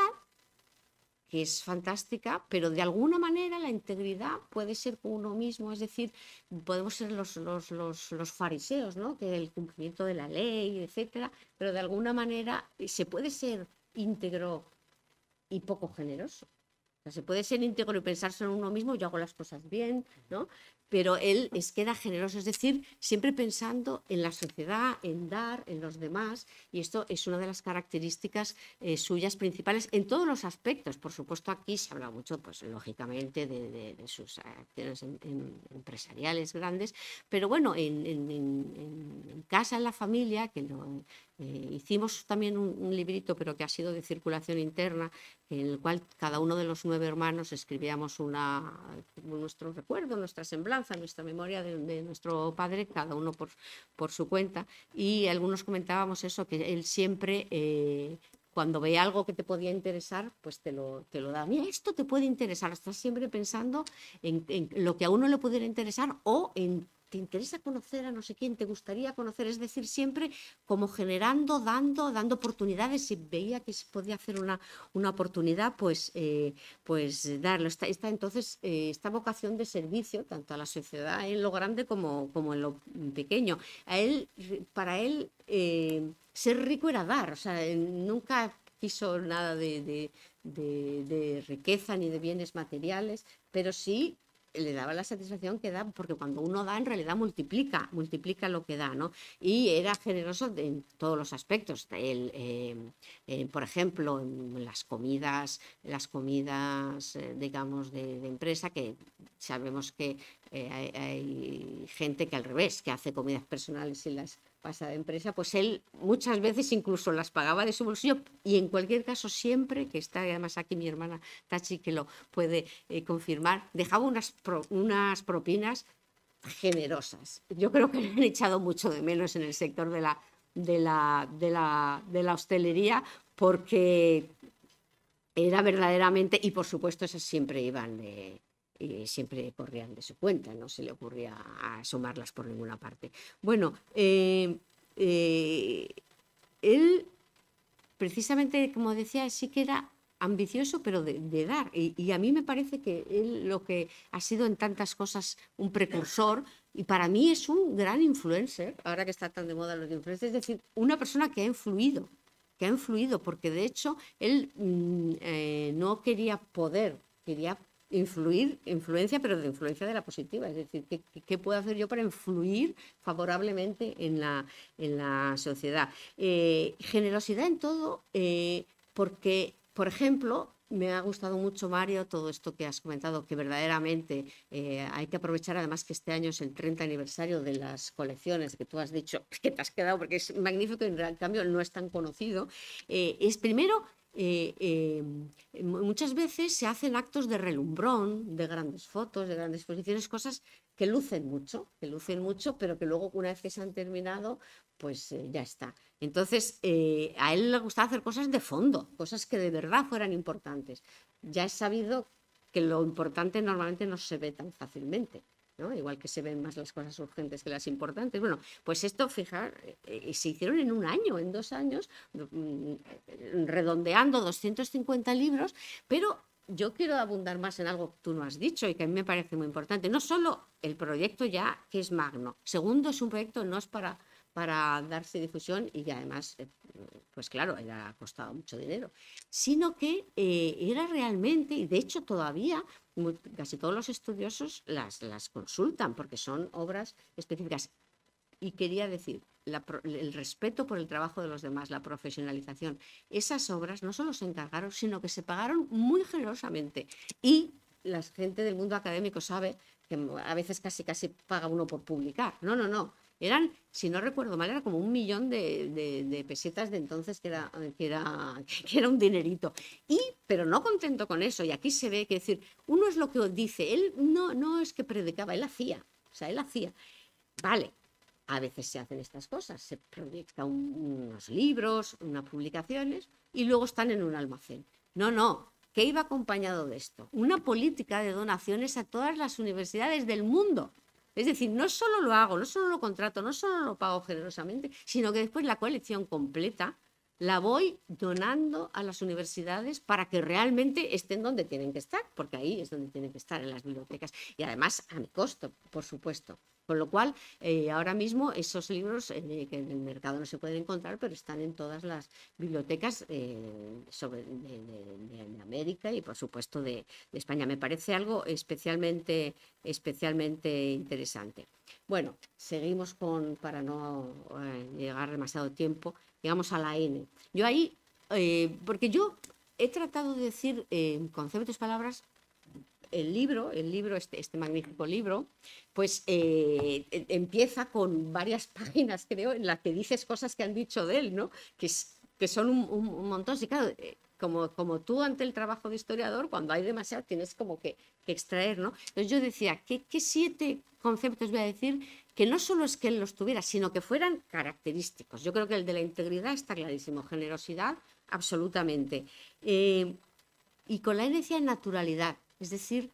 es fantástica, pero de alguna manera la integridad puede ser con uno mismo, es decir, podemos ser los, los, fariseos, ¿no? que el cumplimiento de la ley, etcétera, pero de alguna manera eh, se puede ser íntegro y poco generoso. O sea, se puede ser íntegro y pensarse en uno mismo, yo hago las cosas bien, ¿no? pero él es generoso, es decir, siempre pensando en la sociedad, en dar, en los demás, y esto es una de las características eh, suyas principales en todos los aspectos. Por supuesto, aquí se habla mucho, pues lógicamente, de, sus acciones em, em, empresariales grandes, pero bueno, en, en, casa, en la familia, que lo, eh, hicimos también un, librito, pero que ha sido de circulación interna, en el cual cada uno de los nueve hermanos escribíamos una, nuestro recuerdo, nuestra semblanza, nuestra memoria de, nuestro padre, cada uno por, por, su cuenta. Y algunos comentábamos eso, que él siempre... Eh, cuando ve algo que te podía interesar, pues te lo, te lo da. Mira, esto te puede interesar. Estás siempre pensando en, lo que a uno le pudiera interesar o en te interesa conocer a no sé quién, te gustaría conocer, es decir, siempre como generando, dando, dando oportunidades, si veía que se podía hacer una, una oportunidad, pues, eh, pues darlo. está entonces, eh, esta vocación de servicio, tanto a la sociedad en lo grande como, como en lo pequeño. A él, para él, eh, ser rico era dar, o sea, nunca quiso nada de riqueza ni de bienes materiales, pero sí le daba la satisfacción que da, porque cuando uno da, en realidad multiplica, multiplica lo que da, ¿no? Y era generoso en todos los aspectos. Em, eh, por ejemplo, en las comidas, las comidas, eh, digamos, de, empresa, que sabemos que eh, hay gente que al revés, que hace comidas personales y las pasada empresa, pues él muchas veces incluso las pagaba de su bolsillo y en cualquier caso siempre, que está además aquí mi hermana Tachi que lo puede eh, confirmar, dejaba unas, unas propinas generosas. Yo creo que le han echado mucho de menos en el sector de la, de la, de de la hostelería porque era verdaderamente, y por supuesto esas siempre iban de, eh, siempre corrían de su cuenta, no se le ocurría asomarlas por ninguna parte. Bueno, eh, eh, él precisamente, como decía, sí que era ambicioso, pero de, dar. Y, a mí me parece que él lo que ha sido en tantas cosas un precursor, y para mí es un gran influencer, ahora que está tan de moda los influencers, es decir, una persona que ha influido, que ha influido, porque de hecho él mm, no quería poder, quería poder influir, influencia, pero de influencia de la positiva. Es decir, ¿qué, puedo hacer yo para influir favorablemente en la, en la sociedad? Eh, generosidad en todo, eh, porque, por ejemplo, me ha gustado mucho, Mario, todo esto que has comentado, que verdaderamente eh, hay que aprovechar, además que este año es el 30 aniversario de las colecciones que tú has dicho, que te has quedado, porque es magnífico y en cambio no es tan conocido. es primero eh, eh, muchas veces se hacen actos de relumbrón, de grandes fotos, de grandes exposiciones, cosas que lucen mucho, que lucen mucho, pero que luego una vez que se han terminado, pues eh, ya está. Entonces, a él le gustaba hacer cosas de fondo, cosas que de verdad fueran importantes. Ya es sabido que lo importante normalmente no se ve tan fácilmente igual que se ven más las cosas urgentes que las importantes. Bueno, pues esto, fijar, eh, se hicieron en un año, en dos años, mm, redondeando 250 libros, pero yo quiero abundar más en algo que tú no has dicho y que a mí me parece muy importante. No solo el proyecto ya, que es magno. Segundo, es un proyecto no es para para darse difusión y además, eh, pues claro, era costado mucho dinero, sino que eh, era realmente, y de hecho todavía casi todos los estudiosos las, las consultan porque son obras específicas. Y quería decir, el respeto por el trabajo de los demás, la profesionalización, esas obras no solo se encargaron, sino que se pagaron muy generosamente. Y la gente del mundo académico sabe que a veces casi casi paga uno por publicar. No, no, no eran, si no recuerdo mal, era como un millón de, pesetas de entonces, que era, [laughs] que, era, un dinerito. Y, pero no contento con eso, y aquí se ve que decir, uno es lo que dice, él no, no es que predicaba, él hacía, o sea, él hacía. Vale, a veces se hacen estas cosas, se proyectan unos libros, unas publicaciones, y luego están en un almacén. No, no, ¿qué iba acompañado de esto? Una política de donaciones a todas las universidades del mundo. Es decir, no solo lo hago, no solo lo contrato, no solo lo pago generosamente, sino que después la colección completa la voy donando a las universidades para que realmente estén donde tienen que estar, porque ahí es donde tienen que estar, en las bibliotecas. Y además a mi costo, por supuesto. Con lo cual, eh, ahora mismo esos libros eh, que en el mercado no se pueden encontrar, pero están en todas las bibliotecas eh, sobre, de, América y, por supuesto, de, España. Me parece algo especialmente, especialmente interesante. Bueno, seguimos con, para no llegar demasiado tiempo, llegamos a la N. Yo ahí, porque yo he tratado de decir con conceptos, palabras el libro, el libro este, este magnífico libro, pues eh, e, empieza con varias [laughs] páginas, creo, en las que dices cosas que han dicho de él, ¿no? Que, que son un, montón. Y claro, eh, como, como, tú ante el trabajo de historiador, cuando hay demasiado tienes como que, que extraer, ¿no? Entonces yo decía, ¿qué, siete conceptos voy a decir que no solo es que él los tuviera, sino que fueran característicos? Yo creo que el de la integridad está clarísimo, generosidad, absolutamente. Eh, y con la herencia de naturalidad, es decir,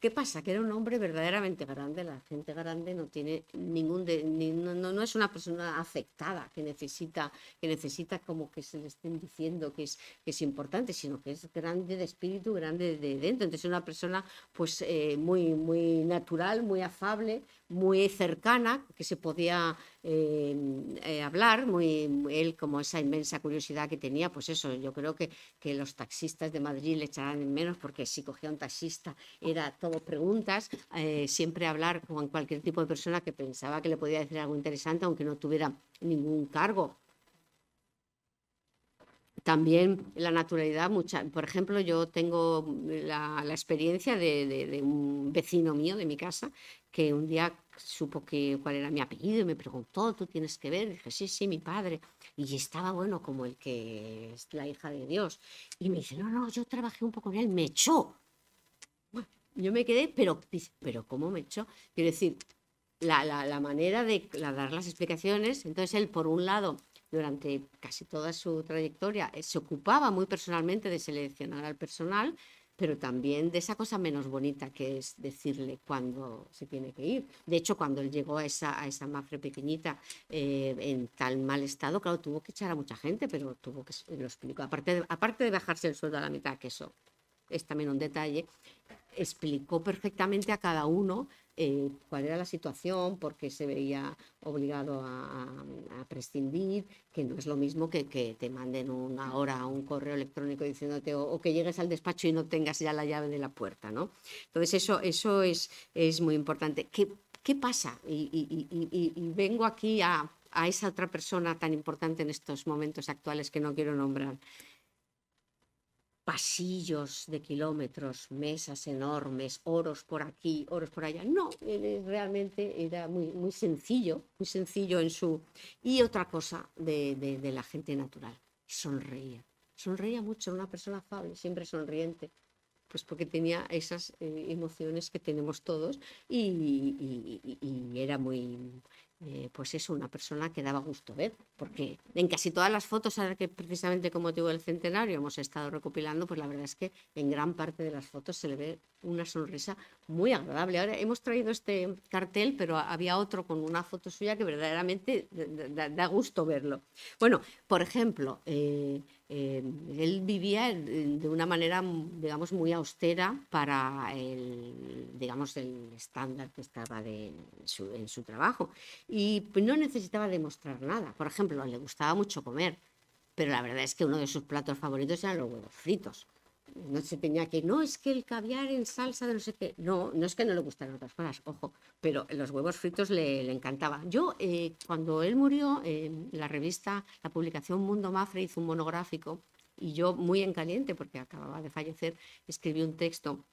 ¿qué pasa? Que era un hombre verdaderamente grande. La gente grande no tiene ningún de, no, es una persona afectada que necesita, que necesita como que se le estén diciendo que es, que es importante, sino que es grande de espíritu, grande de dentro. Entonces es una persona pues eh, muy, muy natural, muy afable, muy cercana, que se podía eh, eh, hablar, muy, él como esa inmensa curiosidad que tenía, pues eso, yo creo que, que los taxistas de Madrid le echarán en menos porque si cogía un taxista era todo preguntas, eh, siempre hablar con cualquier tipo de persona que pensaba que le podía decir algo interesante aunque no tuviera ningún cargo también la naturalidad, mucha, por ejemplo, yo tengo la, la experiencia de, de, un vecino mío de mi casa que un día supo que, cuál era mi apellido y me preguntó, tú tienes que ver, dije, sí, sí, mi padre. Y estaba bueno como el que es la hija de Dios. Y me dice, no, no, yo trabajé un poco con él, me echó. yo me quedé, pero, pero ¿cómo me echó? Quiero decir, la, manera de dar las explicaciones, entonces él, por un lado, durante casi toda su trayectoria, eh, se ocupaba muy personalmente de seleccionar al personal, pero también de esa cosa menos bonita que es decirle cuándo se tiene que ir. De hecho, cuando él llegó a esa, a mafre pequeñita eh, en tal mal estado, claro, tuvo que echar a mucha gente, pero tuvo que, lo aparte de, aparte de bajarse el sueldo a la mitad, que eso es también un detalle, explicó perfectamente a cada uno eh, cuál era la situación, por qué se veía obligado a, prescindir, que no es lo mismo que, te manden una hora un correo electrónico diciéndote o, que llegues al despacho y no tengas ya la llave de la puerta, ¿no? Entonces eso, eso es, es muy importante. ¿Qué, pasa? Y, vengo aquí a, a esa otra persona tan importante en estos momentos actuales que no quiero nombrar pasillos de kilómetros, mesas enormes, oros por aquí, oros por allá. No, eh, eh, realmente era muy, muy sencillo, muy sencillo en su... Y otra cosa de, de, la gente natural, sonreía. Sonreía mucho, una persona afable, siempre sonriente, pues porque tenía esas eh, emociones que tenemos todos y era muy eh, pues es una persona que daba gusto ver, porque en casi todas las fotos, ahora que precisamente con motivo del centenario hemos estado recopilando, pues la verdad es que en gran parte de las fotos se le ve una sonrisa muy agradable. Ahora hemos traído este cartel, pero había otro con una foto suya que verdaderamente da, gusto verlo. Bueno, por ejemplo, eh, eh, él vivía eh, de una manera, digamos, muy austera para el, digamos, el estándar que estaba de, en su trabajo y no necesitaba demostrar nada. Por ejemplo, le gustaba mucho comer, pero la verdad es que uno de sus platos favoritos eran los huevos fritos no se tenía que, no, es que el caviar en salsa de no sé qué, no, no es que no le gustaran otras cosas, ojo, pero los huevos fritos le, le encantaba. Yo, eh, cuando él murió, eh, la revista, la publicación Mundo Mafre hizo un monográfico y yo, muy en caliente, porque acababa de fallecer, escribí un texto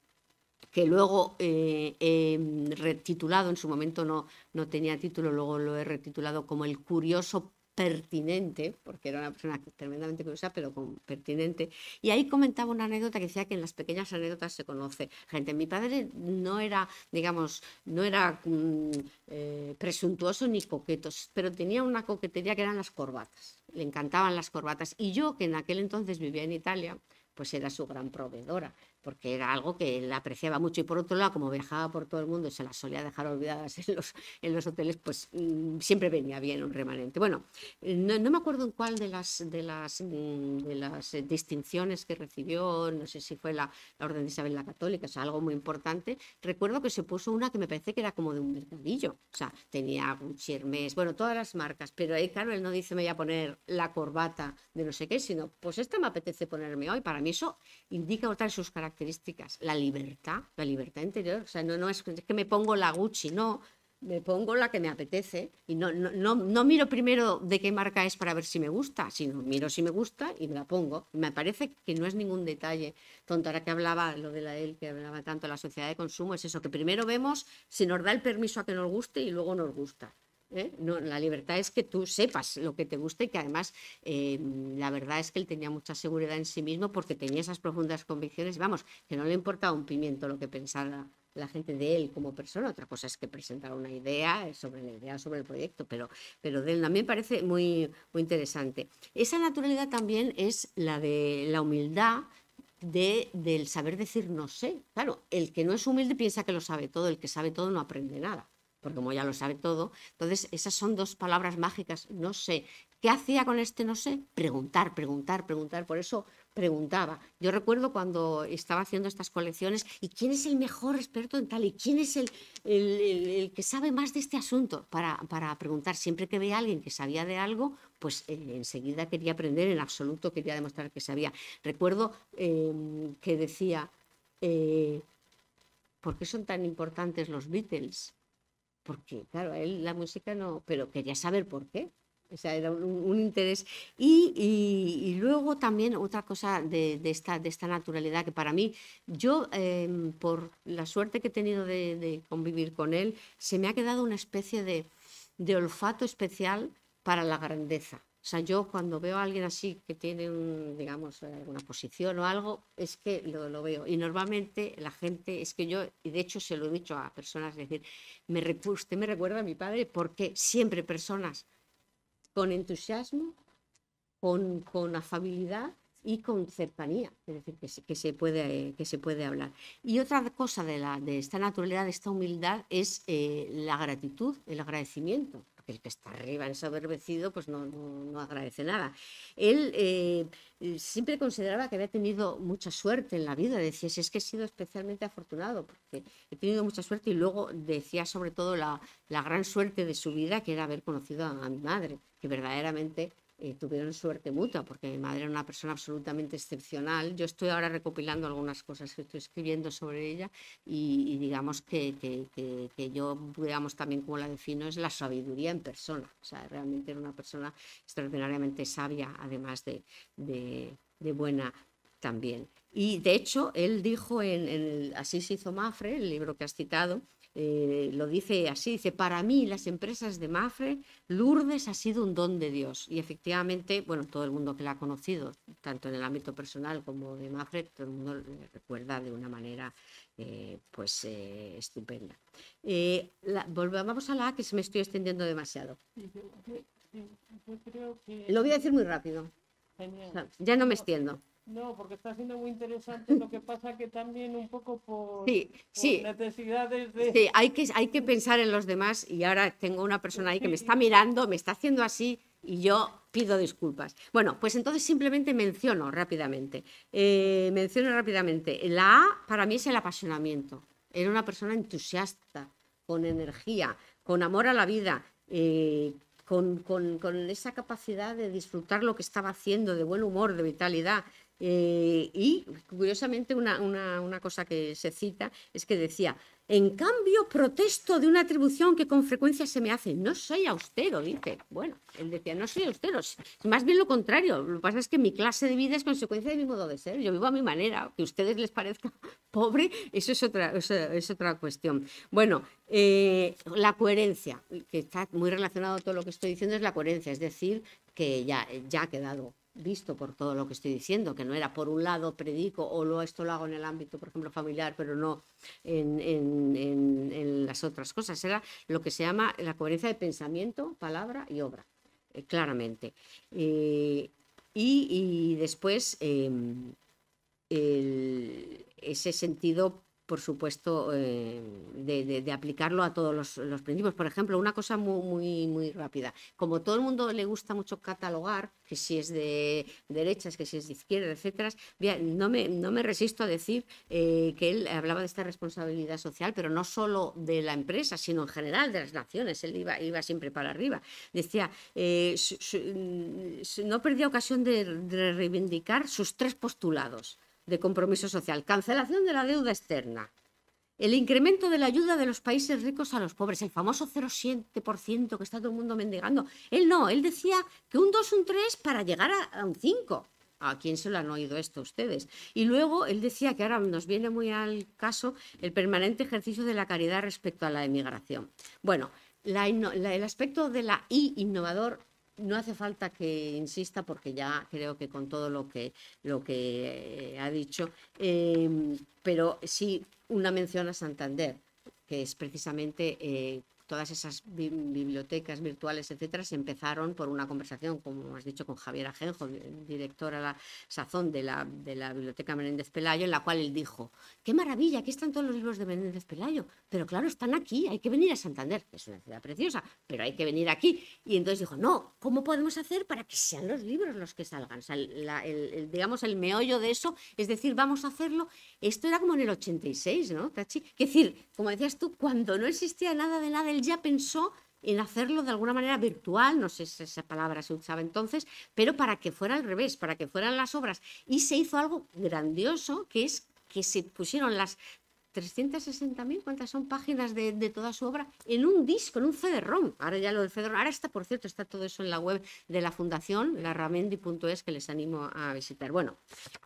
que luego he eh, em, retitulado, en su momento no, no tenía título, luego lo he retitulado como El curioso pertinente, porque era una persona tremendamente curiosa, pero con, pertinente. Y ahí comentaba una anécdota que decía que en las pequeñas anécdotas se conoce gente. Mi padre no era, digamos, no era mm, eh, presuntuoso ni coqueto, pero tenía una coquetería que eran las corbatas. Le encantaban las corbatas. Y yo, que en aquel entonces vivía en Italia, pues era su gran proveedora porque era algo que él apreciaba mucho. Y por otro lado, como viajaba por todo el mundo y se las solía dejar olvidadas [laughs] en los, en los hoteles, pues mm, siempre venía bien un remanente. Bueno, no, no, me acuerdo en cuál de las, de las, mm, de las distinciones que recibió, no sé si fue la, Orden de Isabel la Católica, o sea, algo muy importante. Recuerdo que se puso una que me parece que era como de un mercadillo, o sea, tenía Gucci, Hermes, bueno, todas las marcas, pero ahí, claro, él no dice me voy a poner la corbata de no sé qué, sino pues esta me apetece ponerme hoy. Para mí eso indica otra de sus características características. La libertad, la libertad interior. O sea, no, es, que me pongo la Gucci, no. Me pongo la que me apetece y no, no, miro primero de qué marca es para ver si me gusta, sino miro si me gusta y me la pongo. Me parece que no es ningún detalle. Tonto, ahora que hablaba lo de la él, que hablaba tanto de la sociedad de consumo, es eso, que primero vemos si nos da el permiso a que nos guste y luego nos gusta. ¿eh? No, la libertad es que tú sepas lo que te gusta y que además eh, la verdad es que él tenía mucha seguridad en sí mismo porque tenía esas profundas convicciones, vamos, que no le importaba un pimiento lo que pensara la gente de él como persona, otra cosa es que presentara una idea sobre la idea, sobre el proyecto, pero, pero de él también parece muy, muy interesante. Esa naturalidad también es la de la humildad del saber decir no sé. Claro, el que no es humilde piensa que lo sabe todo, el que sabe todo no aprende nada porque como ya lo sabe todo. Entonces, esas son dos palabras mágicas, no sé. ¿Qué hacía con este no sé? Preguntar, preguntar, preguntar. Por eso preguntaba. Yo recuerdo cuando estaba haciendo estas colecciones, ¿y quién es el mejor experto en tal? ¿Y quién es el, que sabe más de este asunto? Para, preguntar, siempre que veía a alguien que sabía de algo, pues eh, enseguida quería aprender, en absoluto quería demostrar que sabía. Recuerdo em, que decía, eh, ¿por qué son tan importantes los Beatles? porque claro, él la música no, pero quería saber por qué. O sea, era un, interés. Y, y, luego también otra cosa de, de, esta, de esta naturalidad que para mí, yo, em, por la suerte que he tenido de, de, convivir con él, se me ha quedado una especie de, de olfato especial para la grandeza. O sea, yo cuando veo a alguien así que tiene, un, digamos, eh, una posición o algo, es que lo, veo. Y normalmente la gente, es que yo, y de hecho se lo he dicho a personas, es decir, me, usted me recuerda a mi padre porque siempre personas con entusiasmo, con, con afabilidad y con cercanía, es decir, que se, puede, que se puede hablar. Y otra cosa de, la, de esta naturalidad, de esta humildad, es eh, la gratitud, el agradecimiento el que está arriba ensoberbecido pues no, no, agradece nada. Él eh, siempre consideraba que había tenido mucha suerte en la vida, decía, si es que he sido especialmente afortunado, porque he tenido mucha suerte y luego decía sobre todo la, gran suerte de su vida, que era haber conocido a mi madre, que verdaderamente tuvieron suerte mutua, porque mi madre era una persona absolutamente excepcional. Yo estoy ahora recopilando algunas cosas que estoy escribiendo sobre ella y, digamos que, que, yo, digamos también como la defino, es la sabiduría en persona. O sea, realmente era una persona extraordinariamente sabia, además de, buena también. Y de hecho, él dijo, en, en el, así se hizo Mafre, el libro que has citado, eh, lo dice así, dice, para mí las empresas de Mafre, Lourdes ha sido un don de Dios. Y efectivamente, bueno, todo el mundo que la ha conocido, tanto en el ámbito personal como de Mafre, todo el mundo le recuerda de una manera eh, pues eh, estupenda. volvamos a la A, que se me estoy extendiendo demasiado. Lo voy a decir muy rápido. Ya no me extiendo. No, porque está siendo muy interesante. Lo que pasa que también un poco por, necesidades de... Sí, hay que, hay que pensar en los demás y ahora tengo una persona ahí que me está mirando, me está haciendo así y yo pido disculpas. Bueno, pues entonces simplemente menciono rápidamente. Eh, menciono rápidamente. La A para mí es el apasionamiento. Era una persona entusiasta, con energía, con amor a la vida, eh, con, con, con esa capacidad de disfrutar lo que estaba haciendo, de buen humor, de vitalidad, eh, y curiosamente una, cosa que se cita es que decía, en cambio protesto de una atribución que con frecuencia se me hace, no soy austero, dice. Bueno, él decía, no soy austero, más bien lo contrario, lo que pasa es que mi clase de vida es consecuencia de mi modo de ser, yo vivo a mi manera, que a ustedes les parezca [laughs] pobre, eso es otra, cuestión. Bueno, eh, la coherencia, que está muy relacionado a todo lo que estoy diciendo, es la coherencia, es decir, que ya, ya ha quedado visto por todo lo que estoy diciendo, que no era por un lado predico o lo, esto lo hago en el ámbito, por ejemplo, familiar, pero no en, en, en, las otras cosas. Era lo que se llama la coherencia de pensamiento, palabra y obra, eh, claramente. Eh, y, y, después em, ese sentido por supuesto, eh, de, aplicarlo a todos los, principios. Por ejemplo, una cosa muy, muy, muy rápida. Como todo el mundo le gusta mucho catalogar, que si es de derechas, que si es de izquierda, etcétera, no me, no me resisto a decir eh, que él hablaba de esta responsabilidad social, pero no solo de la empresa, sino en general de las naciones. Él iba, iba siempre para arriba. Decía, eh, mm, no perdía ocasión de reivindicar sus tres postulados de compromiso social, cancelación de la deuda externa, el incremento de la ayuda de los países ricos a los pobres, el famoso 0,7% que está todo el mundo mendigando. Él no, él decía que un 2, un 3 para llegar a, un 5. ¿A quién se lo han oído esto ustedes? Y luego él decía que ahora nos viene muy al caso el permanente ejercicio de la caridad respecto a la emigración. Bueno, el aspecto de la I innovador no hace falta que insista porque ya creo que con todo lo que, lo que eh, ha dicho, em, pero sí una mención a Santander, que es precisamente eh, todas esas bibliotecas virtuales, etcétera, se empezaron por una conversación, como has dicho, con Javier Ajenjo, director a la sazón de la, Biblioteca Menéndez Pelayo, en la cual él dijo, qué maravilla, aquí están todos los libros de Menéndez Pelayo, pero claro, están aquí, hay que venir a Santander, que es una ciudad preciosa, pero hay que venir aquí. Y entonces dijo, no, ¿cómo podemos hacer para que sean los libros los que salgan? O sea, digamos, el meollo de eso, es decir, vamos a hacerlo, esto era como en el 86, ¿no, Tachi? Que decir, como decías tú, cuando no existía nada de nada, el ella pensó en hacerlo de alguna manera virtual, no sé si esa palabra se usaba entonces, pero para que fuera al revés, para que fueran las obras. Y se hizo algo grandioso, que es que se pusieron las 360.000, ¿cuántas son páginas de, toda su obra? En un disco, en un cd Ahora ya lo del CD-ROM, ahora está, por cierto, está todo eso en la web de la fundación, larramendi.es, que les animo a visitar. Bueno,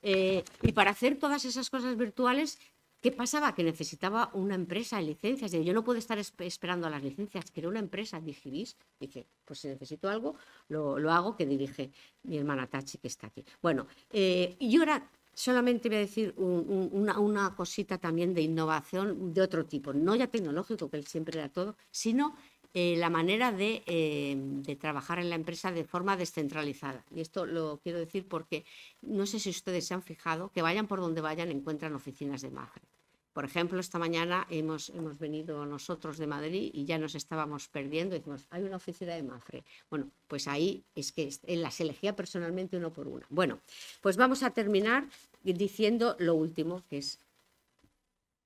eh, y para hacer todas esas cosas virtuales ¿Qué pasaba? Que necesitaba una empresa de licencias. Yo no puedo estar esperando a las licencias, quiero una empresa, Digivis. Dije, pues si necesito algo, lo, hago, que dirige mi hermana Tachi, que está aquí. Bueno, eh, yo ahora solamente voy a decir una, cosita también de innovación de otro tipo, no ya tecnológico, que él siempre era todo, sino eh, la manera eh, de, trabajar en la empresa de forma descentralizada. Y esto lo quiero decir porque no sé si ustedes se han fijado que vayan por donde vayan encuentran oficinas de Mafre. Por ejemplo, esta mañana hemos, hemos venido nosotros de Madrid y ya nos estábamos perdiendo. y Decimos, hay una oficina de Mafre. Bueno, pues ahí es que las elegía personalmente uno por una. Bueno, pues vamos a terminar diciendo lo último, que es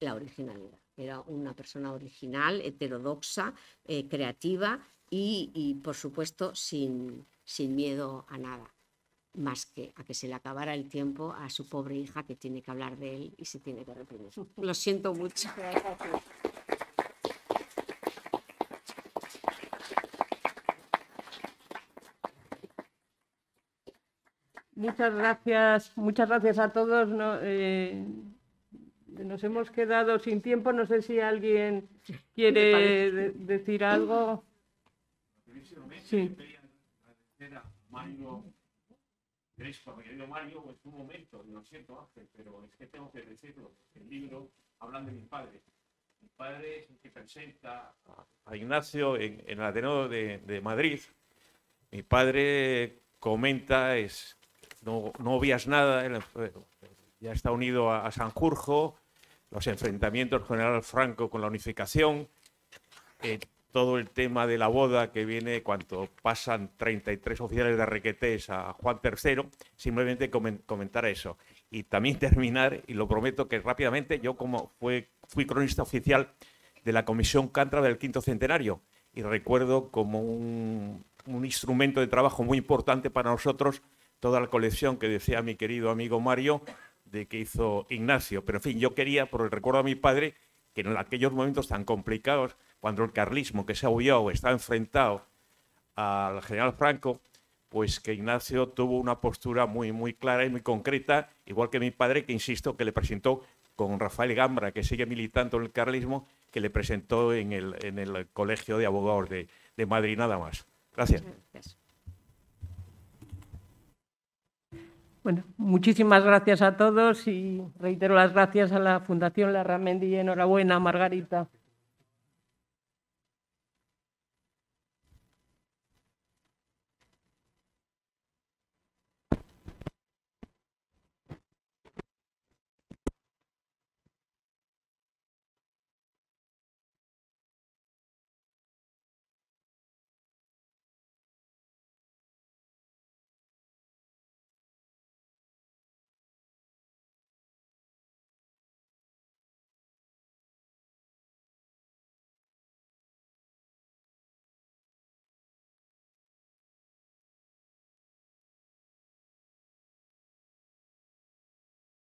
la originalidad. Era una persona original, heterodoxa, eh, creativa y, por supuesto, sin, miedo a nada, más que a que se le acabara el tiempo a su pobre hija que tiene que hablar de él y se tiene que reprimir. [laughs] Lo siento mucho. Muchas gracias, muchas gracias a todos. Eh, nos hemos quedado sin tiempo. No sé si alguien quiere decir algo. Sí. Mario Crespo, mi querido Mario, es un momento, lo siento Ángel, pero es que tengo que decirlo. El libro hablan de mi padre. Mi padre es el que presenta a Ignacio en, el Ateneo de, de, Madrid. Mi padre comenta, es, no, no obvias nada, ya está unido a, a Jurjo los enfrentamientos general Franco con la unificación, eh, todo el tema de la boda que viene cuando pasan 33 oficiales de requetés a Juan III, simplemente comentar eso. Y también [laughs] terminar, y lo prometo que rápidamente, yo como fue, fui cronista oficial de la Comisión Cantra del Quinto Centenario, y recuerdo como un, un instrumento de trabajo muy importante para nosotros toda la colección que decía mi querido amigo Mario de que hizo Ignacio. Pero en fin, yo quería, por el recuerdo a mi padre, que en aquellos momentos tan complicados, cuando el carlismo que se huyó está enfrentado al general Franco, pues que Ignacio tuvo una postura muy, muy clara y muy concreta, igual que mi padre, que insisto, que le presentó con Rafael Gambra, que sigue militando en el carlismo, que le presentó en el, en el Colegio de Abogados de, de Madrid, nada más. Gracias. Bueno, muchísimas gracias a todos y reitero las gracias a la Fundación Larra y enhorabuena, Margarita.